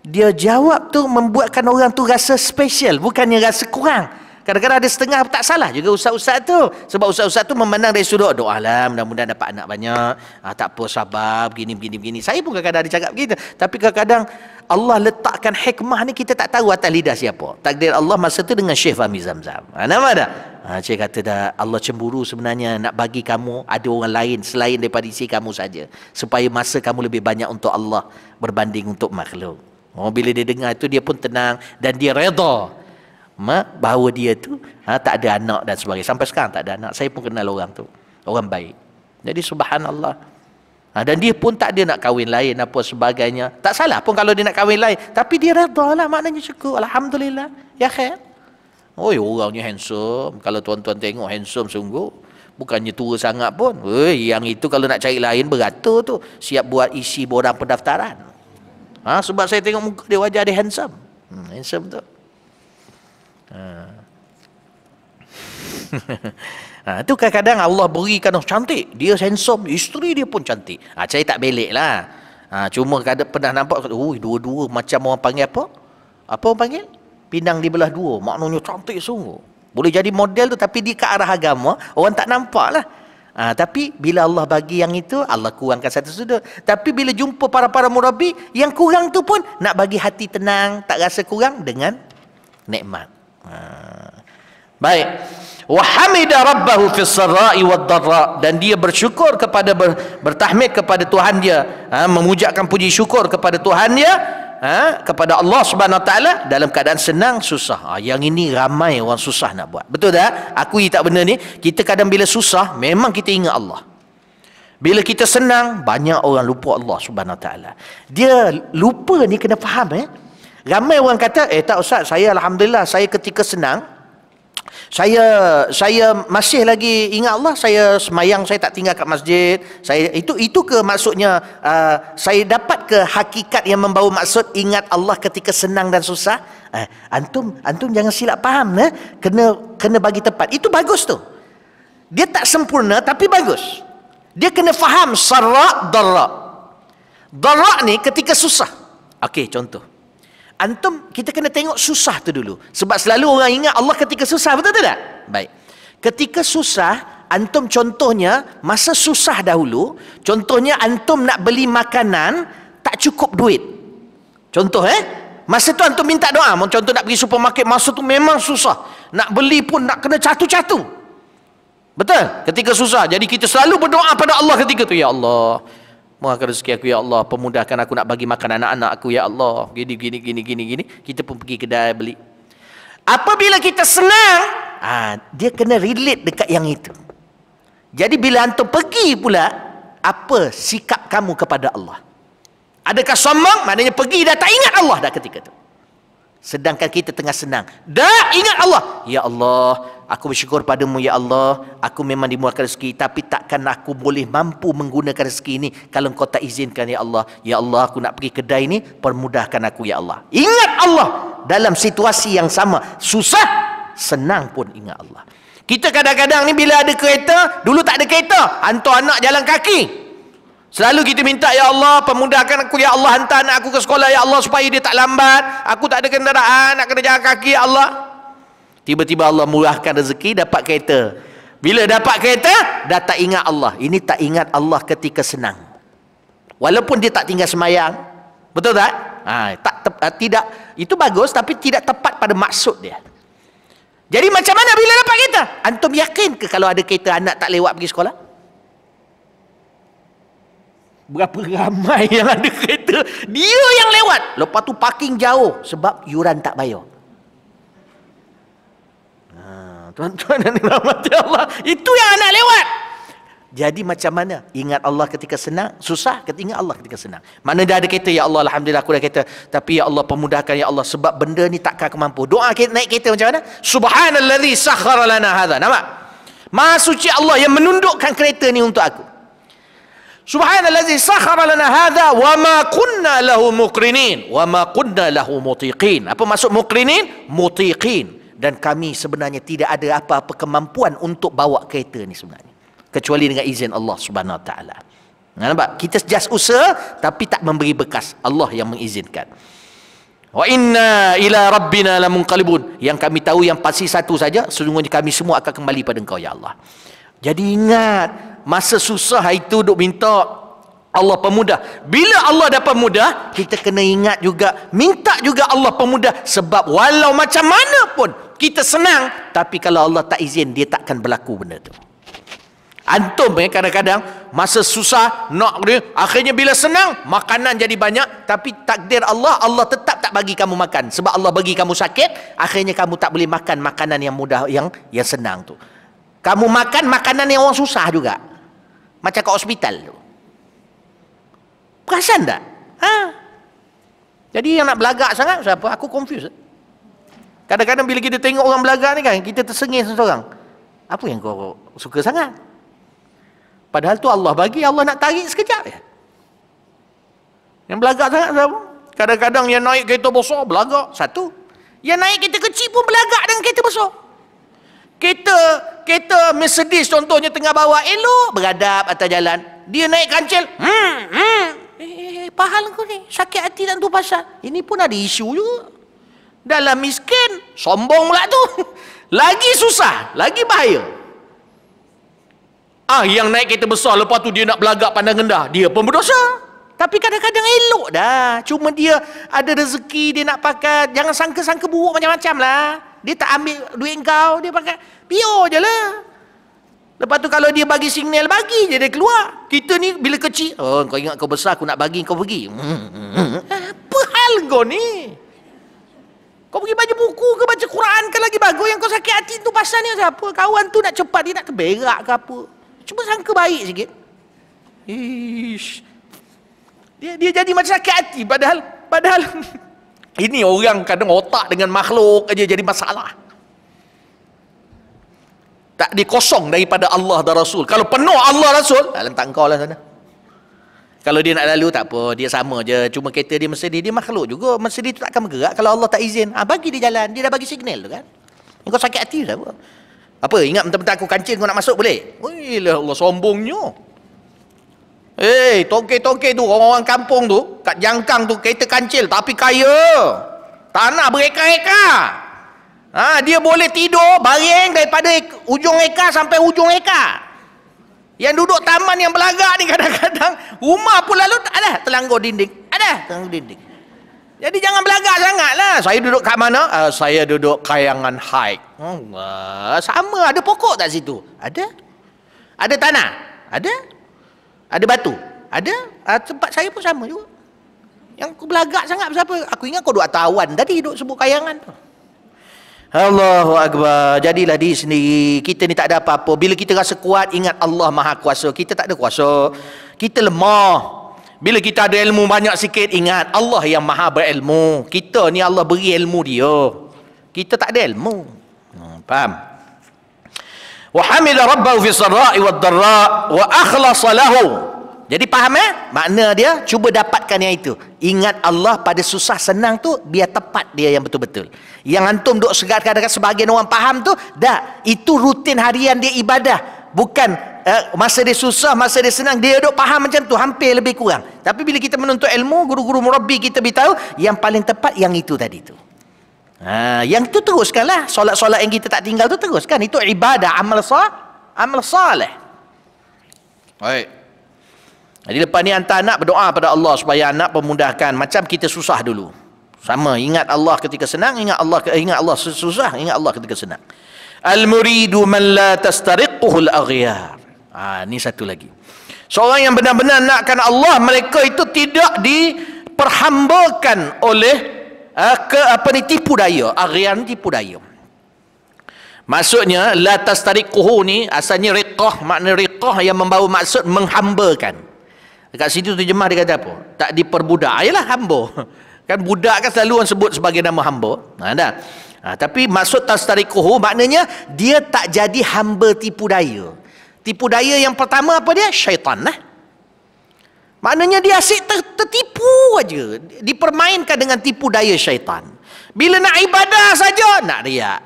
Speaker 1: dia jawab tu membuatkan orang tu rasa special bukannya rasa kurang Kadang-kadang ada setengah tak salah juga usah-usah tu. Sebab usah-usah tu memandang dari sudut doa lah. Mudah-mudahan dapat anak banyak. Ha, tak apa sabar. Begini, begini, begini. Saya pun kadang-kadang ada cakap begitu. Tapi kadang-kadang Allah letakkan hikmah ni kita tak tahu atas lidah siapa. Takdir Allah masa tu dengan Syekh Fahmi Zamzam. Ha, ah, nama tak? Ha, ah, cik kata dah Allah cemburu sebenarnya nak bagi kamu ada orang lain selain daripada isi kamu saja. Supaya masa kamu lebih banyak untuk Allah berbanding untuk makhluk. Oh, bila dia dengar itu dia pun tenang dan dia redha mak bahawa dia tu ha, tak ada anak dan sebagainya sampai sekarang tak ada anak saya pun kenal orang tu orang baik jadi subhanallah ha, dan dia pun tak dia nak kahwin lain apa sebagainya tak salah pun kalau dia nak kahwin lain tapi dia redha lah maknanya cukup Alhamdulillah ya khair oi orangnya handsome kalau tuan-tuan tengok handsome sungguh bukannya tua sangat pun oi, yang itu kalau nak cari lain beratur tu siap buat isi borang pendaftaran ha, sebab saya tengok muka dia wajah dia handsome hmm, handsome tu Ha. ha, tu kadang-kadang Allah berikan orang cantik Dia sensor Isteri dia pun cantik ha, Saya tak belik lah ha, Cuma kadang pernah nampak Dua-dua macam orang panggil apa Apa orang panggil Pinang di belah dua Maknanya cantik sungguh Boleh jadi model tu Tapi di ke arah agama Orang tak nampak lah ha, Tapi bila Allah bagi yang itu Allah kurangkan satu sudut Tapi bila jumpa para-para murabi Yang kurang tu pun Nak bagi hati tenang Tak rasa kurang Dengan nikmat Ah. Baik. Wa hamida rabbahu fis sarai wad darra dan dia bersyukur kepada ber, bertahmid kepada Tuhan dia, ha, ah, memujakan puji syukur kepada Tuhan dia, ha, kepada Allah Subhanahu taala dalam keadaan senang susah. Ha, yang ini ramai orang susah nak buat. Betul tak? Aku tak benar ni, kita kadang bila susah memang kita ingat Allah. Bila kita senang, banyak orang lupa Allah Subhanahu taala. Dia lupa ni kena faham eh. Ya? Ramai orang kata, eh tak Ustaz, saya Alhamdulillah, saya ketika senang, saya saya masih lagi ingat Allah saya semayang saya tak tinggal kat masjid saya itu itu ke maksudnya uh, saya dapat ke hakikat yang membawa maksud ingat Allah ketika senang dan susah eh, antum antum jangan silap faham eh? kena kena bagi tepat itu bagus tu dia tak sempurna tapi bagus dia kena faham sarra darra darra ni ketika susah okey contoh antum kita kena tengok susah tu dulu sebab selalu orang ingat Allah ketika susah betul tak baik ketika susah antum contohnya masa susah dahulu contohnya antum nak beli makanan tak cukup duit contoh eh masa tu antum minta doa contoh nak pergi supermarket masa tu memang susah nak beli pun nak kena catu-catu betul ketika susah jadi kita selalu berdoa pada Allah ketika tu ya Allah Mohonkan rezeki aku ya Allah, pemudahkan aku nak bagi makan anak-anak aku ya Allah. Gini gini gini gini gini, kita pun pergi kedai beli. Apabila kita senang, ha, dia kena relate dekat yang itu. Jadi bila antum pergi pula, apa sikap kamu kepada Allah? Adakah sombong? Maknanya pergi dah tak ingat Allah dah ketika itu sedangkan kita tengah senang. Dah ingat Allah. Ya Allah, aku bersyukur padamu ya Allah. Aku memang dimurahkan rezeki tapi takkan aku boleh mampu menggunakan rezeki ini kalau kau tak izinkan ya Allah. Ya Allah, aku nak pergi kedai ini permudahkan aku ya Allah. Ingat Allah dalam situasi yang sama, susah, senang pun ingat Allah. Kita kadang-kadang ni bila ada kereta, dulu tak ada kereta, hantar anak jalan kaki. Selalu kita minta ya Allah pemudahkan aku ya Allah hantar anak aku ke sekolah ya Allah supaya dia tak lambat, aku tak ada kenderaan, nak kena jalan kaki ya Allah. Tiba-tiba Allah murahkan rezeki dapat kereta. Bila dapat kereta, dah tak ingat Allah. Ini tak ingat Allah ketika senang. Walaupun dia tak tinggal semayang. Betul tak? Ha, tak te- ha, tidak itu bagus tapi tidak tepat pada maksud dia. Jadi macam mana bila dapat kereta? Antum yakin ke kalau ada kereta anak tak lewat pergi sekolah? berapa ramai yang ada kereta dia yang lewat lepas tu parking jauh sebab yuran tak bayar ha, tuan-tuan dan rahmati Allah itu yang anak lewat jadi macam mana ingat Allah ketika senang susah ketika ingat Allah ketika senang mana dia ada kereta ya Allah Alhamdulillah aku dah kereta tapi ya Allah pemudahkan ya Allah sebab benda ni takkan aku mampu doa kita naik kereta macam mana subhanallah sakhara lana hadha nampak Maha suci Allah yang menundukkan kereta ni untuk aku Subhanallazi sakhara lana hadha wa ma kunna lahu muqrinin wa ma kunna lahu mutiqin. Apa maksud muqrinin? Mutiqin. Dan kami sebenarnya tidak ada apa-apa kemampuan untuk bawa kereta ni sebenarnya. Kecuali dengan izin Allah Subhanahu taala. Nampak? Kita just usaha tapi tak memberi bekas. Allah yang mengizinkan. Wa inna ila rabbina lamunqalibun. Yang kami tahu yang pasti satu saja, sesungguhnya kami semua akan kembali pada engkau ya Allah. Jadi ingat, masa susah itu duk minta Allah pemudah. Bila Allah dapat mudah, kita kena ingat juga, minta juga Allah pemudah. Sebab walau macam mana pun, kita senang. Tapi kalau Allah tak izin, dia takkan berlaku benda tu. Antum eh, kadang-kadang, masa susah, nak dia, akhirnya bila senang, makanan jadi banyak. Tapi takdir Allah, Allah tetap tak bagi kamu makan. Sebab Allah bagi kamu sakit, akhirnya kamu tak boleh makan makanan yang mudah, yang yang senang tu. Kamu makan makanan yang orang susah juga macam kat hospital tu perasan tak? Ha? jadi yang nak belagak sangat siapa? aku confused eh. kadang-kadang bila kita tengok orang belagak ni kan kita tersengih seseorang apa yang kau suka sangat? padahal tu Allah bagi Allah nak tarik sekejap ya? yang belagak sangat siapa? kadang-kadang yang naik kereta besar belagak satu yang naik kereta kecil pun belagak dengan kereta besar kereta kereta Mercedes contohnya tengah bawa elok beradab atas jalan dia naik kancil hmm hmm eh, pahal eh, eh, kau ni sakit hati nak tu pasal ini pun ada isu juga dalam miskin sombong pula tu lagi susah lagi bahaya ah yang naik kereta besar lepas tu dia nak belagak pandang rendah dia pun berdosa tapi kadang-kadang elok dah. Cuma dia ada rezeki, dia nak pakai. Jangan sangka-sangka buruk macam-macam lah. Dia tak ambil duit kau, dia pakai pio je lah. Lepas tu kalau dia bagi signal, bagi je dia keluar. Kita ni bila kecil, oh kau ingat kau besar, aku nak bagi kau pergi. Apa hal kau ni? Kau pergi baca buku ke baca Quran ke lagi bagus yang kau sakit hati tu pasal ni apa? Kawan tu nak cepat dia nak keberak ke apa? Cuba sangka baik sikit. Ish. Dia dia jadi macam sakit hati padahal padahal Ini orang kadang otak dengan makhluk aja jadi masalah. Tak dikosong daripada Allah dan Rasul. Kalau penuh Allah Rasul, tak tak kau lah sana. Kalau dia nak lalu tak apa, dia sama je. Cuma kereta dia mesti dia, dia makhluk juga. Mesti dia tak akan bergerak kalau Allah tak izin. Ah bagi dia jalan, dia dah bagi signal tu kan. Kau sakit hati lah. apa. Apa ingat mentang-mentang aku kancil kau nak masuk boleh? Wailah Allah sombongnya. Hei, tongke-tongke tu orang-orang kampung tu, kat jangkang tu kereta kancil tapi kaya. Tanah bereka-reka. Ha, dia boleh tidur baring daripada ujung reka sampai ujung reka. Yang duduk taman yang belagak ni kadang-kadang rumah pun lalu ada telanggo dinding. Ada telanggo dinding. Jadi jangan belagak sangatlah. Saya duduk kat mana? Uh, saya duduk kayangan high. Oh, uh, sama ada pokok tak situ? Ada. Ada tanah? Ada. Ada batu? Ada. Uh, tempat saya pun sama juga. Yang aku belagak sangat siapa? Aku ingat kau duduk atas awan tadi duduk sebut kayangan tu. Allahu Akbar. Jadilah diri sendiri. Kita ni tak ada apa-apa. Bila kita rasa kuat, ingat Allah Maha Kuasa. Kita tak ada kuasa. Kita lemah. Bila kita ada ilmu banyak sikit, ingat Allah yang maha berilmu. Kita ni Allah beri ilmu dia. Kita tak ada ilmu. Hmm, faham? وحمد ربه في السراء والضراء واخلص له jadi faham eh? Makna dia cuba dapatkan yang itu. Ingat Allah pada susah senang tu biar tepat dia yang betul-betul. Yang antum duk segar kadang-kadang sebahagian orang faham tu dah itu rutin harian dia ibadah. Bukan eh, masa dia susah, masa dia senang dia duk faham macam tu hampir lebih kurang. Tapi bila kita menuntut ilmu, guru-guru murabbi kita beritahu yang paling tepat yang itu tadi tu. Ha, yang tu teruskanlah solat-solat yang kita tak tinggal tu teruskan itu ibadah amal sah amal salih baik jadi lepas ni hantar anak berdoa pada Allah supaya anak pemudahkan macam kita susah dulu sama ingat Allah ketika senang ingat Allah ingat Allah susah ingat Allah ketika senang al muridu man la tastariquhu al aghyar ha, ni satu lagi seorang yang benar-benar nakkan Allah mereka itu tidak diperhambakan oleh Ah, ke apa ni tipu daya aryan tipu daya maksudnya la tastariquhu ni asalnya riqah makna riqah yang membawa maksud menghambakan dekat situ terjemah dia kata apa tak diperbudak ayalah ah, hamba kan budak kan selalu orang sebut sebagai nama hamba ha dah ha, tapi maksud tastariquhu maknanya dia tak jadi hamba tipu daya tipu daya yang pertama apa dia syaitan lah Maknanya dia asyik ter, tertipu aja, dipermainkan dengan tipu daya syaitan. Bila nak ibadah saja nak riak.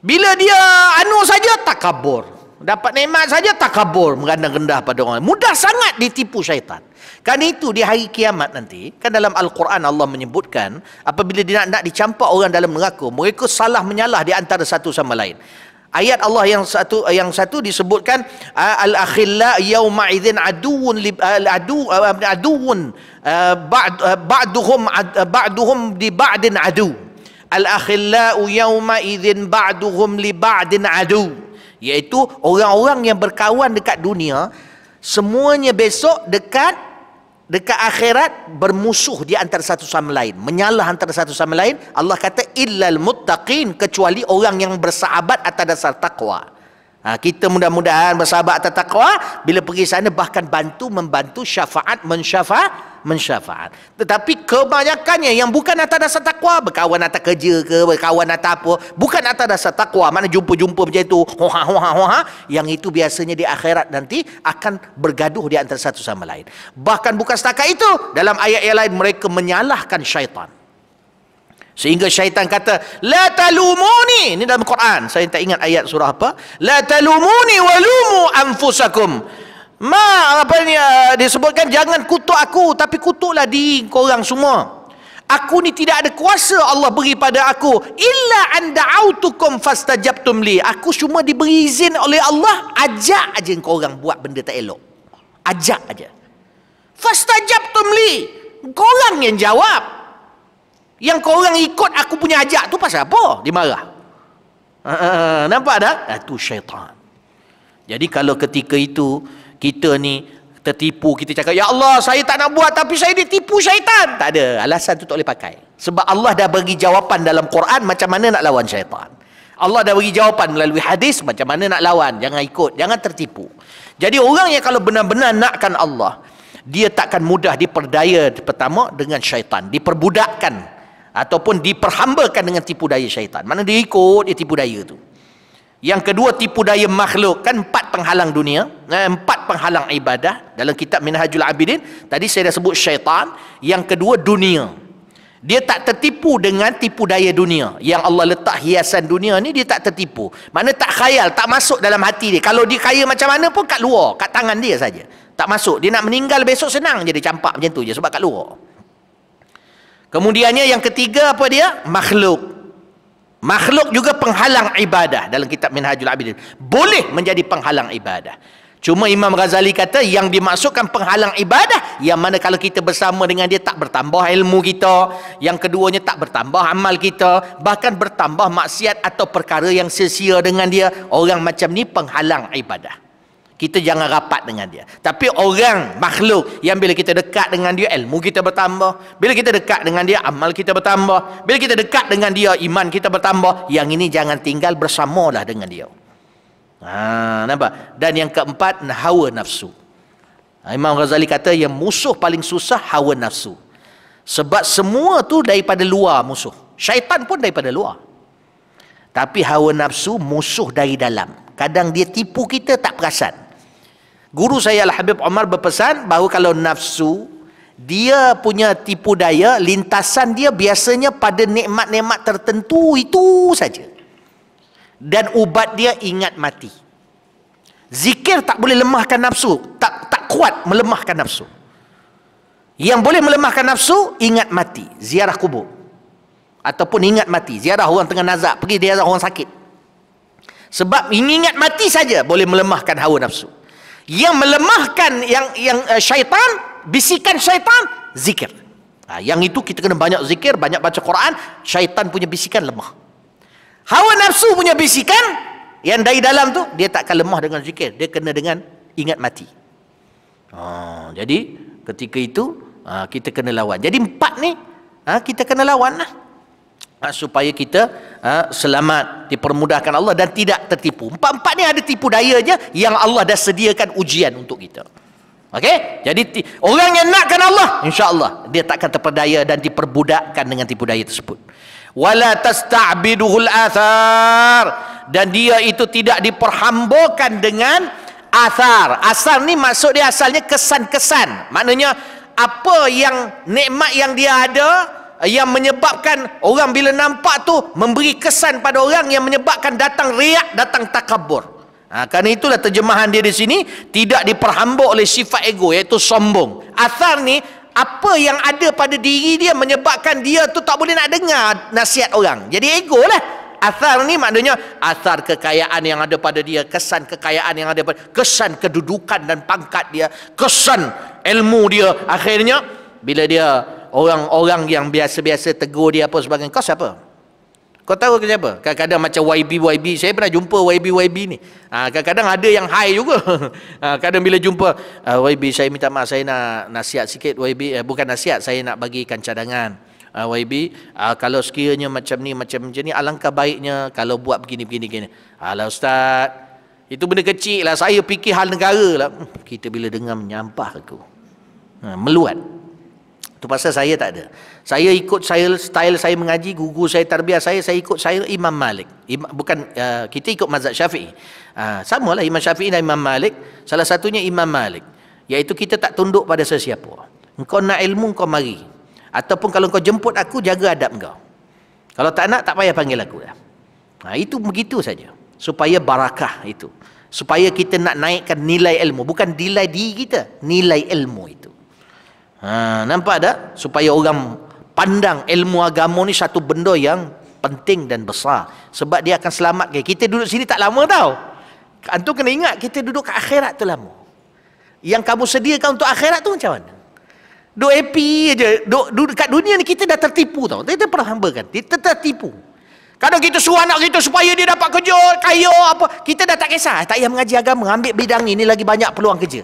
Speaker 1: Bila dia anu saja tak kabur, Dapat nikmat saja tak kabur merendah rendah pada orang. Mudah sangat ditipu syaitan. Kan itu di hari kiamat nanti, kan dalam al-Quran Allah menyebutkan apabila dia nak nak dicampak orang dalam neraka, mereka salah menyalah di antara satu sama lain. Ayat Allah yang satu yang satu disebutkan al akhilla yauma idzin aduun adu aduun ba'duhum ba'duhum di ba'din adu al akhilla yauma idzin ba'duhum li ba'din adu iaitu orang-orang yang berkawan dekat dunia semuanya besok dekat dekat akhirat bermusuh di antara satu sama lain menyalah antara satu sama lain Allah kata illal muttaqin kecuali orang yang bersahabat atau dasar taqwa Ha, kita mudah-mudahan bersahabat atas taqwa bila pergi sana bahkan bantu membantu syafaat mensyafaat mensyafaat tetapi kebanyakannya yang bukan atas dasar taqwa berkawan atas kerja ke berkawan atas apa bukan atas dasar taqwa mana jumpa-jumpa macam itu ha ha ha yang itu biasanya di akhirat nanti akan bergaduh di antara satu sama lain bahkan bukan setakat itu dalam ayat yang lain mereka menyalahkan syaitan Sehingga syaitan kata, La talumuni. Ini dalam Quran. Saya tak ingat ayat surah apa. La talumuni walumu anfusakum. Ma, apa ni, uh, disebutkan, jangan kutuk aku. Tapi kutuklah diri korang semua. Aku ni tidak ada kuasa Allah beri pada aku. Illa anda autukum fastajabtum li. Aku cuma diberi izin oleh Allah. Ajak aja korang buat benda tak elok. Ajak aja. Fastajabtum li. Korang yang jawab. Yang kau orang ikut aku punya ajak tu pasal apa? Dia marah. Uh, ha, ha, ha. nampak tak? Itu uh, syaitan. Jadi kalau ketika itu kita ni tertipu, kita cakap, Ya Allah saya tak nak buat tapi saya ditipu syaitan. Tak ada. Alasan tu tak boleh pakai. Sebab Allah dah bagi jawapan dalam Quran macam mana nak lawan syaitan. Allah dah bagi jawapan melalui hadis macam mana nak lawan. Jangan ikut. Jangan tertipu. Jadi orang yang kalau benar-benar nakkan Allah, dia takkan mudah diperdaya pertama dengan syaitan. Diperbudakkan ataupun diperhambakan dengan tipu daya syaitan mana dia ikut dia tipu daya tu yang kedua tipu daya makhluk kan empat penghalang dunia eh, empat penghalang ibadah dalam kitab Minhajul Abidin tadi saya dah sebut syaitan yang kedua dunia dia tak tertipu dengan tipu daya dunia yang Allah letak hiasan dunia ni dia tak tertipu mana tak khayal tak masuk dalam hati dia kalau dia kaya macam mana pun kat luar kat tangan dia saja tak masuk dia nak meninggal besok senang je dia campak macam tu je sebab kat luar Kemudiannya yang ketiga apa dia? Makhluk. Makhluk juga penghalang ibadah dalam kitab Minhajul Abidin. Boleh menjadi penghalang ibadah. Cuma Imam Ghazali kata yang dimaksudkan penghalang ibadah yang mana kalau kita bersama dengan dia tak bertambah ilmu kita, yang keduanya tak bertambah amal kita, bahkan bertambah maksiat atau perkara yang sia-sia dengan dia, orang macam ni penghalang ibadah kita jangan rapat dengan dia tapi orang makhluk yang bila kita dekat dengan dia ilmu kita bertambah bila kita dekat dengan dia amal kita bertambah bila kita dekat dengan dia iman kita bertambah yang ini jangan tinggal bersamalah dengan dia ha nampak dan yang keempat hawa nafsu ha, Imam Ghazali kata yang musuh paling susah hawa nafsu sebab semua tu daripada luar musuh syaitan pun daripada luar tapi hawa nafsu musuh dari dalam kadang dia tipu kita tak perasan Guru saya Al-Habib Omar berpesan bahawa kalau nafsu dia punya tipu daya, lintasan dia biasanya pada nikmat-nikmat tertentu itu saja. Dan ubat dia ingat mati. Zikir tak boleh lemahkan nafsu, tak tak kuat melemahkan nafsu. Yang boleh melemahkan nafsu ingat mati, ziarah kubur. Ataupun ingat mati, ziarah orang tengah nazak, pergi ziarah orang sakit. Sebab ingat mati saja boleh melemahkan hawa nafsu yang melemahkan yang yang uh, syaitan bisikan syaitan zikir ha, yang itu kita kena banyak zikir banyak baca Quran syaitan punya bisikan lemah hawa nafsu punya bisikan yang dari dalam tu dia takkan lemah dengan zikir dia kena dengan ingat mati ha, jadi ketika itu ha, kita kena lawan jadi empat ni ha, kita kena lawan lah Ah, supaya kita uh, selamat dipermudahkan Allah dan tidak tertipu. Empat-empat ni ada tipu dayanya yang Allah dah sediakan ujian untuk kita. Okey? Jadi orang yang nakkan Allah, insya-Allah dia takkan terperdaya dan diperbudakkan dengan tipu daya tersebut. Wala tastabiduhul athar dan dia itu tidak diperhambakan dengan athar. Asar ni maksud dia asalnya kesan-kesan. Maknanya apa yang nikmat yang dia ada yang menyebabkan orang bila nampak tu memberi kesan pada orang yang menyebabkan datang riak datang takabur ha, kerana itulah terjemahan dia di sini tidak diperhambuk oleh sifat ego iaitu sombong athar ni apa yang ada pada diri dia menyebabkan dia tu tak boleh nak dengar nasihat orang jadi ego lah Athar ni maknanya Athar kekayaan yang ada pada dia Kesan kekayaan yang ada pada dia Kesan kedudukan dan pangkat dia Kesan ilmu dia Akhirnya Bila dia orang-orang yang biasa-biasa tegur dia apa sebagainya. Kau siapa? Kau tahu ke siapa? Kadang-kadang macam YB-YB. Saya pernah jumpa YB-YB ni. Ah, kadang-kadang ada yang high juga. Ah, kadang bila jumpa, ah, YB saya minta maaf saya nak nasihat sikit YB. Eh, bukan nasihat, saya nak bagikan cadangan. YB kalau sekiranya macam ni macam macam ni alangkah baiknya kalau buat begini begini begini ala ustaz itu benda kecil lah saya fikir hal negara lah hmm, kita bila dengar menyampah aku uh, meluat itu pasal saya tak ada. Saya ikut saya style saya mengaji, guru saya tarbiah saya, saya ikut saya Imam Malik. Ima, bukan uh, kita ikut mazhab Syafi'i. Ah uh, samalah Imam Syafi'i dan Imam Malik, salah satunya Imam Malik. Yaitu kita tak tunduk pada sesiapa. Engkau nak ilmu kau mari. Ataupun kalau kau jemput aku jaga adab kau. Kalau tak nak tak payah panggil aku lah. Ha, itu begitu saja. Supaya barakah itu. Supaya kita nak naikkan nilai ilmu. Bukan nilai diri kita. Nilai ilmu itu. Ha, nampak tak? Supaya orang pandang ilmu agama ni satu benda yang penting dan besar. Sebab dia akan selamat. Kita duduk sini tak lama tau. Antum kena ingat kita duduk ke akhirat tu lama. Yang kamu sediakan untuk akhirat tu macam mana? Duk happy je. Duk, duduk kat dunia ni kita dah tertipu tau. Kita pernah hamba kan? Kita tertipu. Kadang kita suruh anak kita supaya dia dapat kerja, kaya, apa. Kita dah tak kisah. Tak payah mengaji agama. Ambil bidang ini lagi banyak peluang kerja.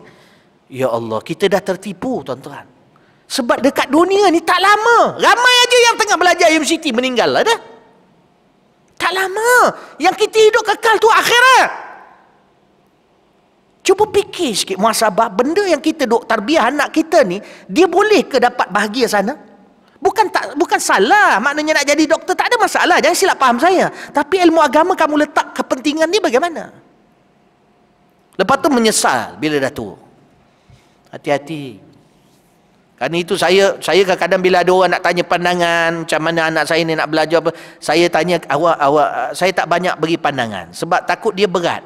Speaker 1: Ya Allah, kita dah tertipu tuan-tuan. Sebab dekat dunia ni tak lama. Ramai aja yang tengah belajar universiti meninggal lah dah. Tak lama. Yang kita hidup kekal tu akhirat. Cuba fikir sikit muasabah benda yang kita dok tarbiah anak kita ni dia boleh ke dapat bahagia sana? Bukan tak bukan salah maknanya nak jadi doktor tak ada masalah jangan silap faham saya. Tapi ilmu agama kamu letak kepentingan ni bagaimana? Lepas tu menyesal bila dah tu. Hati-hati kerana itu saya saya kadang-kadang bila ada orang nak tanya pandangan macam mana anak saya ni nak belajar apa, saya tanya awak awak saya tak banyak beri pandangan sebab takut dia berat.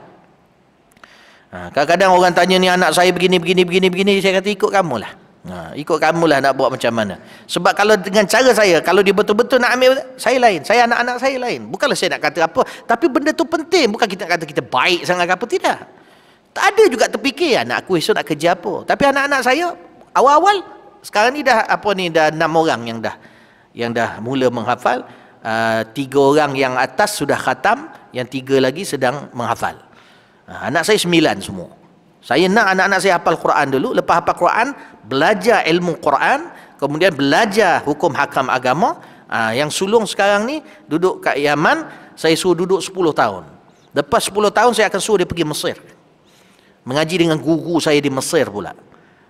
Speaker 1: Ha, kadang-kadang orang tanya ni anak saya begini begini begini begini saya kata ikut kamulah. Ha, ikut kamulah nak buat macam mana. Sebab kalau dengan cara saya kalau dia betul-betul nak ambil saya lain, saya anak-anak saya lain. Bukanlah saya nak kata apa, tapi benda tu penting bukan kita nak kata kita baik sangat ke apa tidak. Tak ada juga terfikir anak aku esok nak kerja apa. Tapi anak-anak saya awal-awal sekarang ni dah apa ni dah enam orang yang dah yang dah mula menghafal uh, tiga orang yang atas sudah khatam yang tiga lagi sedang menghafal uh, anak saya sembilan semua saya nak anak-anak saya hafal Quran dulu lepas hafal Quran belajar ilmu Quran kemudian belajar hukum hakam agama uh, yang sulung sekarang ni duduk kat Yaman saya suruh duduk sepuluh tahun lepas sepuluh tahun saya akan suruh dia pergi Mesir mengaji dengan guru saya di Mesir pula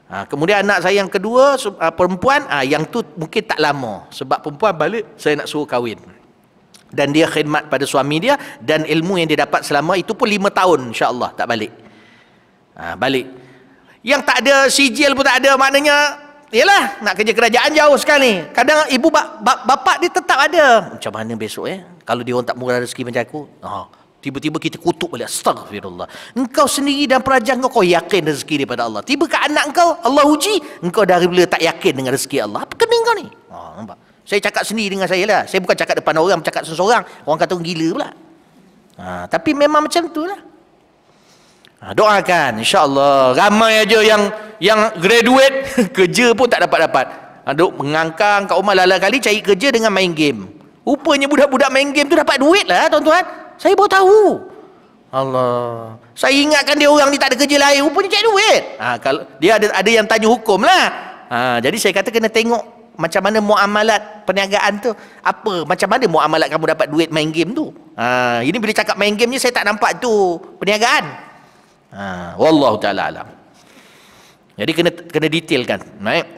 Speaker 1: Ha, kemudian anak saya yang kedua ah, perempuan ah ha, yang tu mungkin tak lama sebab perempuan balik saya nak suruh kahwin. Dan dia khidmat pada suami dia dan ilmu yang dia dapat selama itu pun 5 tahun insyaallah tak balik. Ha, balik. Yang tak ada sijil pun tak ada maknanya Yalah, nak kerja kerajaan jauh sekali. Kadang ibu bapak bapak dia tetap ada. Macam mana besok eh? Kalau dia orang tak murah rezeki macam aku. Oh. Tiba-tiba kita kutuk balik. Astaghfirullah. Engkau sendiri dan perajang engkau kau yakin rezeki daripada Allah. Tiba ke anak kau, Allah uji. Engkau dari bila tak yakin dengan rezeki Allah. Apa kena kau ni? Oh, nampak? Saya cakap sendiri dengan saya lah. Saya bukan cakap depan orang, cakap seseorang. Orang kata gila pula. Ha, tapi memang macam tu lah. Ha, doakan. InsyaAllah. Ramai aja yang yang graduate, kerja pun tak dapat-dapat. Ha, duk mengangkang kat rumah lala kali cari kerja dengan main game. Rupanya budak-budak main game tu dapat duit lah tuan-tuan. Saya baru tahu. Allah. Saya ingatkan dia orang ni tak ada kerja lain. Rupanya cek duit. Ha, kalau dia ada ada yang tanya hukum lah. Ha, jadi saya kata kena tengok macam mana muamalat perniagaan tu. Apa? Macam mana muamalat kamu dapat duit main game tu? Ha, ini bila cakap main game ni saya tak nampak tu perniagaan. Ha, Wallahu ta'ala alam. Jadi kena kena detailkan. Naik. Right?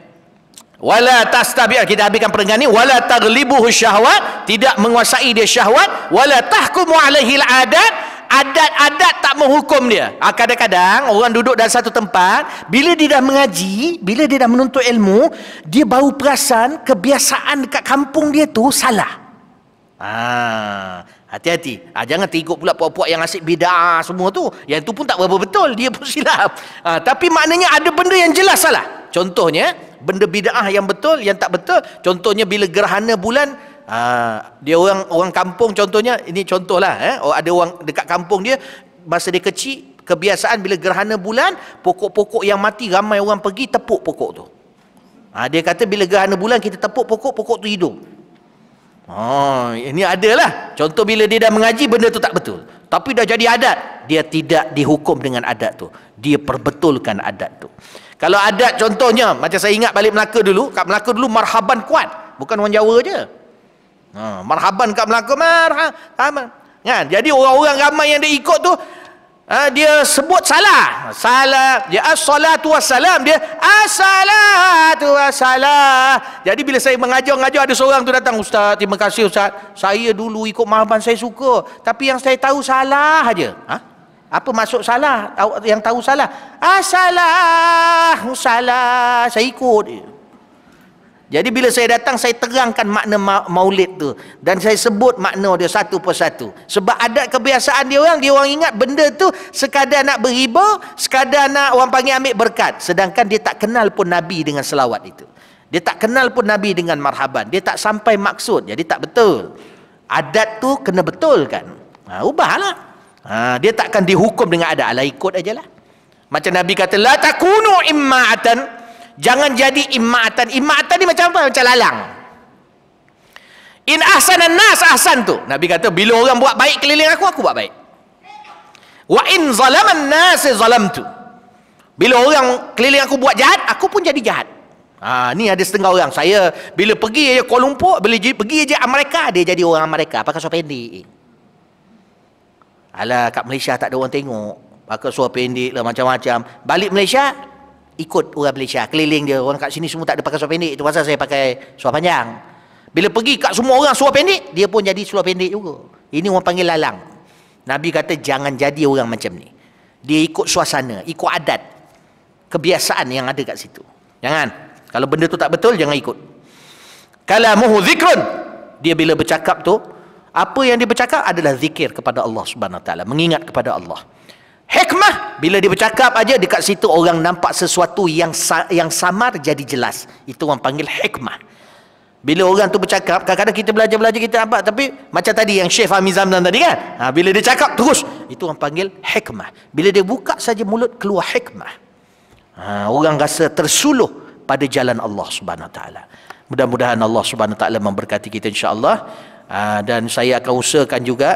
Speaker 1: wala tastabi' kita habiskan perenggan ni wala taghlibuhu syahwat tidak menguasai dia syahwat wala tahkumu alaihi adat adat-adat tak menghukum dia ha, kadang-kadang orang duduk dalam satu tempat bila dia dah mengaji bila dia dah menuntut ilmu dia bau perasan kebiasaan dekat kampung dia tu salah
Speaker 2: ah
Speaker 1: Hati-hati. Ha, jangan terikut pula puak-puak yang asyik bida'ah semua tu. Yang tu pun tak berapa betul. Dia pun silap. Ha, tapi maknanya ada benda yang jelas salah. Contohnya, benda bida'ah yang betul, yang tak betul. Contohnya, bila gerhana bulan, ha, dia orang orang kampung contohnya, ini contohlah. Eh, oh, ada orang dekat kampung dia, masa dia kecil, kebiasaan bila gerhana bulan, pokok-pokok yang mati, ramai orang pergi tepuk pokok tu. Ha, dia kata bila gerhana bulan, kita tepuk pokok, pokok tu hidup. Oh, ini adalah. Contoh bila dia dah mengaji, benda tu tak betul. Tapi dah jadi adat. Dia tidak dihukum dengan adat tu. Dia perbetulkan adat tu. Kalau adat contohnya, macam saya ingat balik Melaka dulu. Kat Melaka dulu, marhaban kuat. Bukan orang Jawa je. Ha, marhaban kat Melaka, marhaban. Kan? Jadi orang-orang ramai yang dia ikut tu, uh, dia sebut salah. Salah. Dia as-salatu wassalam. Dia as-salatu wassalam. Jadi bila saya mengajar-ngajar ada seorang tu datang. Ustaz, terima kasih Ustaz. Saya dulu ikut mahaban saya suka. Tapi yang saya tahu salah aja. Ha? Apa masuk salah? Yang tahu salah. As-salah. Salah. Saya ikut. Jadi bila saya datang saya terangkan makna maulid tu dan saya sebut makna dia satu per satu. Sebab adat kebiasaan dia orang dia orang ingat benda tu sekadar nak berhiba, sekadar nak orang panggil ambil berkat sedangkan dia tak kenal pun nabi dengan selawat itu. Dia tak kenal pun nabi dengan marhaban. Dia tak sampai maksud. Jadi tak betul. Adat tu kena betulkan. Ha ubahlah. Ha dia takkan dihukum dengan adat ala ikut ajalah. Macam nabi kata la takunu immaatan jangan jadi imatan imatan ni macam apa macam lalang in ahsanan nas ahsan tu nabi kata bila orang buat baik keliling aku aku buat baik wa in zalaman nas zalamtu bila orang keliling aku buat jahat aku pun jadi jahat ha, ni ada setengah orang saya bila pergi aja Kuala Lumpur bila pergi aja Amerika dia jadi orang Amerika pakai suara pendek alah kat Malaysia tak ada orang tengok pakai suara pendek lah macam-macam balik Malaysia ikut orang Malaysia keliling dia orang kat sini semua tak ada pakai seluar pendek itu pasal saya pakai seluar panjang bila pergi kat semua orang seluar pendek dia pun jadi seluar pendek juga ini orang panggil lalang Nabi kata jangan jadi orang macam ni dia ikut suasana ikut adat kebiasaan yang ada kat situ jangan kalau benda tu tak betul jangan ikut kalamuhu zikrun dia bila bercakap tu apa yang dia bercakap adalah zikir kepada Allah Subhanahu taala mengingat kepada Allah hikmah bila dia bercakap aja dekat situ orang nampak sesuatu yang yang samar jadi jelas itu orang panggil hikmah bila orang tu bercakap kadang-kadang kita belajar-belajar kita nampak tapi macam tadi yang Syekh Fahmi Zamzam tadi kan ha, bila dia cakap terus itu orang panggil hikmah bila dia buka saja mulut keluar hikmah ha, orang rasa tersuluh pada jalan Allah Subhanahu wa taala mudah-mudahan Allah Subhanahu wa taala memberkati kita insya-Allah ha, dan saya akan usahakan juga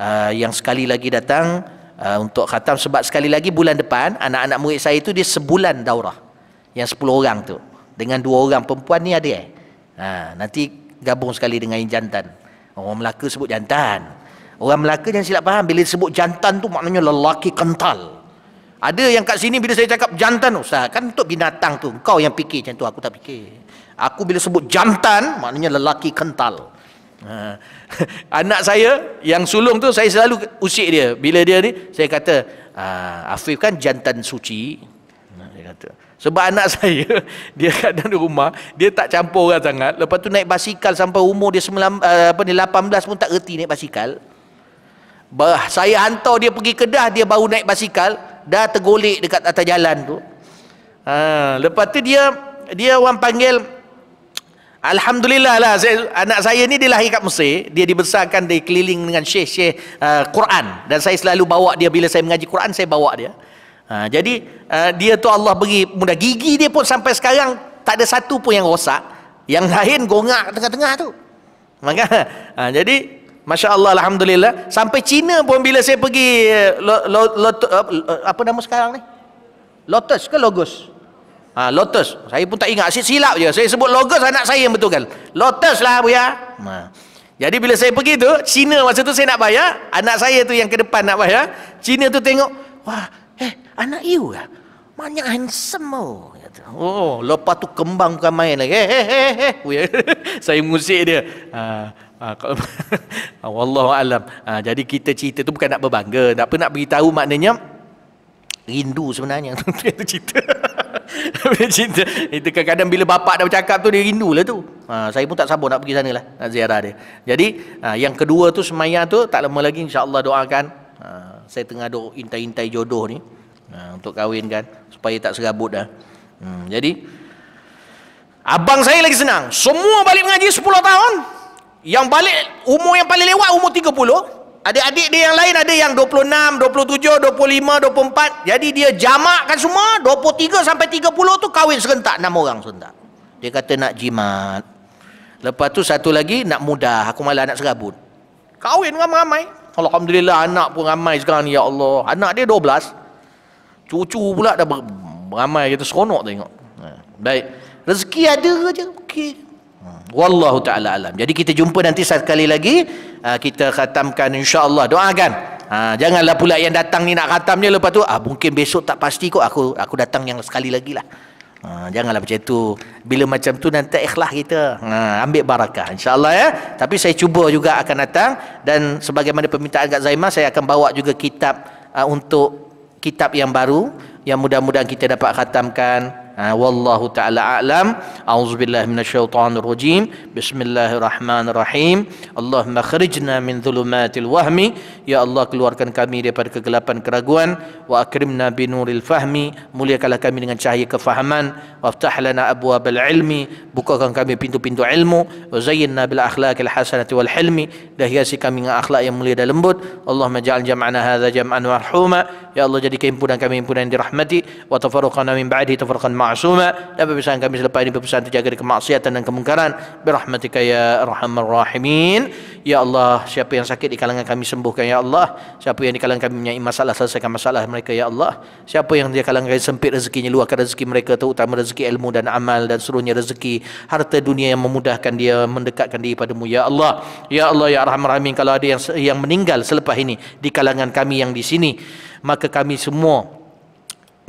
Speaker 1: ha, yang sekali lagi datang Ah, untuk khatam sebab sekali lagi bulan depan anak-anak murid saya itu dia sebulan daurah yang 10 orang tu dengan dua orang perempuan ni ada eh ha, nanti gabung sekali dengan yang jantan orang Melaka sebut jantan orang Melaka jangan silap faham bila sebut jantan tu maknanya lelaki kental ada yang kat sini bila saya cakap jantan ustaz kan untuk binatang tu kau yang fikir macam tu aku tak fikir aku bila sebut jantan maknanya lelaki kental ha, anak saya yang sulung tu saya selalu usik dia bila dia ni saya kata ah, Afif kan jantan suci dia kata sebab anak saya dia kat di rumah dia tak campur orang sangat lepas tu naik basikal sampai umur dia 9, ah, apa ni 18 pun tak reti naik basikal bah, saya hantar dia pergi kedah dia baru naik basikal dah tergolek dekat atas jalan tu ha, lepas tu dia dia orang panggil Alhamdulillah lah saya, Anak saya ni dia lahir kat Mesir Dia dibesarkan di keliling dengan syekh-syekh uh, Quran Dan saya selalu bawa dia Bila saya mengaji Quran saya bawa dia ha, Jadi uh, dia tu Allah beri mudah Gigi dia pun sampai sekarang Tak ada satu pun yang rosak Yang lain gongak tengah-tengah tu Maka, ha, Jadi Masya Allah Alhamdulillah Sampai Cina pun bila saya pergi uh, lo, lo, lo, uh, Apa nama sekarang ni Lotus ke Logos Ha, lotus. Saya pun tak ingat. Asyik silap je. Saya sebut logos anak saya yang betulkan. Lotus lah Buya. Ha. Jadi bila saya pergi tu, Cina masa tu saya nak bayar. Anak saya tu yang ke depan nak bayar. Cina tu tengok. Wah, eh anak you lah. Banyak handsome Oh, oh lepas tu kembang bukan main lagi. Eh, eh, eh, eh. Ya. saya mengusik dia. Ha. Ha, wallahu alam. Ha, jadi kita cerita tu bukan nak berbangga, tak apa nak beritahu maknanya rindu sebenarnya itu cerita bila cerita itu kadang-kadang bila bapak dah bercakap tu dia rindu lah tu ha, saya pun tak sabar nak pergi sana lah nak ziarah dia jadi ha, yang kedua tu semayang tu tak lama lagi insyaAllah doakan ha, saya tengah duk intai-intai jodoh ni ha, untuk kahwin kan supaya tak serabut dah hmm, jadi abang saya lagi senang semua balik mengaji 10 tahun yang balik umur yang paling lewat umur 30 Adik-adik dia yang lain ada yang 26, 27, 25, 24. Jadi dia jamakkan semua. 23 sampai 30 tu kahwin serentak. 6 orang serentak. Dia kata nak jimat. Lepas tu satu lagi nak mudah. Aku malah nak serabut. Kahwin ramai-ramai. Alhamdulillah anak pun ramai sekarang ni. Ya Allah. Anak dia 12. Cucu pula dah ber- ramai. Kita seronok tengok. Ha, baik. Rezeki ada je. Okey. Wallahu ta'ala alam. Jadi kita jumpa nanti sekali lagi. Ah, kita khatamkan insyaAllah. Doakan. Ha, ah, janganlah pula yang datang ni nak khatamnya. Lepas tu, ah, mungkin besok tak pasti kok aku aku datang yang sekali lagi lah. Ha, janganlah macam tu. Bila macam tu nanti ikhlas kita. Ha, ambil barakah. InsyaAllah ya. Tapi saya cuba juga akan datang. Dan sebagaimana permintaan Kak Zaimah, saya akan bawa juga kitab uh, untuk kitab yang baru. Yang mudah-mudahan kita dapat khatamkan. والله تعالى أعلم أعوذ بالله من الشيطان الرجيم بسم الله الرحمن الرحيم اللهم khrijna min dhulumatil wahmi ya Allah keluarkan kami daripada kegelapan keraguan wa akrimna bi nuril fahmi muliakanlah kami dengan cahaya kefahaman waftah lana abwabal ilmi bukakan kami pintu-pintu ilmu wa zayyinna bil akhlaqil hasanati wal hilmi dah hiasi kami dengan akhlak yang mulia dan lembut Allahumma ja'al jam'ana hadza jam'an marhuma ya Allah jadikan himpunan kami himpunan yang dirahmati wa tafarraqana min ba'di tafarraqan ma'suma dan pembesaran kami selepas ini berpesan terjaga dari kemaksiatan dan kemungkaran birahmatika ya arhamar rahimin ya Allah siapa yang sakit di kalangan kami sembuhkan ya Allah siapa yang di kalangan kami mempunyai masalah selesaikan masalah mereka ya Allah siapa yang di kalangan kami sempit rezekinya luahkan rezeki mereka terutama rezeki ilmu dan amal dan seluruhnya rezeki harta dunia yang memudahkan dia mendekatkan diri padamu ya Allah ya Allah ya arhamar rahimin kalau ada yang yang meninggal selepas ini di kalangan kami yang di sini maka kami semua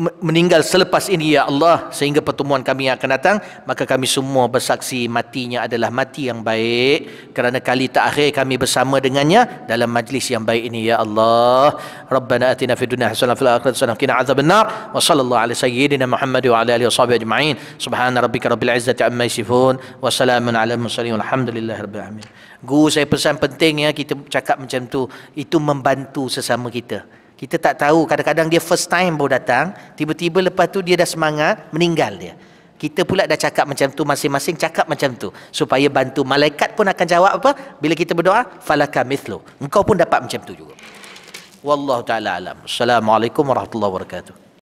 Speaker 1: meninggal selepas ini ya Allah sehingga pertemuan kami akan datang maka kami semua bersaksi matinya adalah mati yang baik kerana kali terakhir kami bersama dengannya dalam majlis yang baik ini ya Allah Rabbana atina fid dunya hasanah fil akhirati hasanah qina adzabannar wa sallallahu ala sayyidina Muhammad wa alihi washabihi ajma'in subhana rabbika rabbil izzati amma yasifun wa salamun ala mursalin alhamdulillahi rabbil alamin guru saya pesan penting ya kita cakap macam tu itu membantu sesama kita kita tak tahu kadang-kadang dia first time baru datang tiba-tiba lepas tu dia dah semangat meninggal dia kita pula dah cakap macam tu masing-masing cakap macam tu supaya bantu malaikat pun akan jawab apa bila kita berdoa falaka mithlu engkau pun dapat macam tu juga wallahu taala alam assalamualaikum warahmatullahi wabarakatuh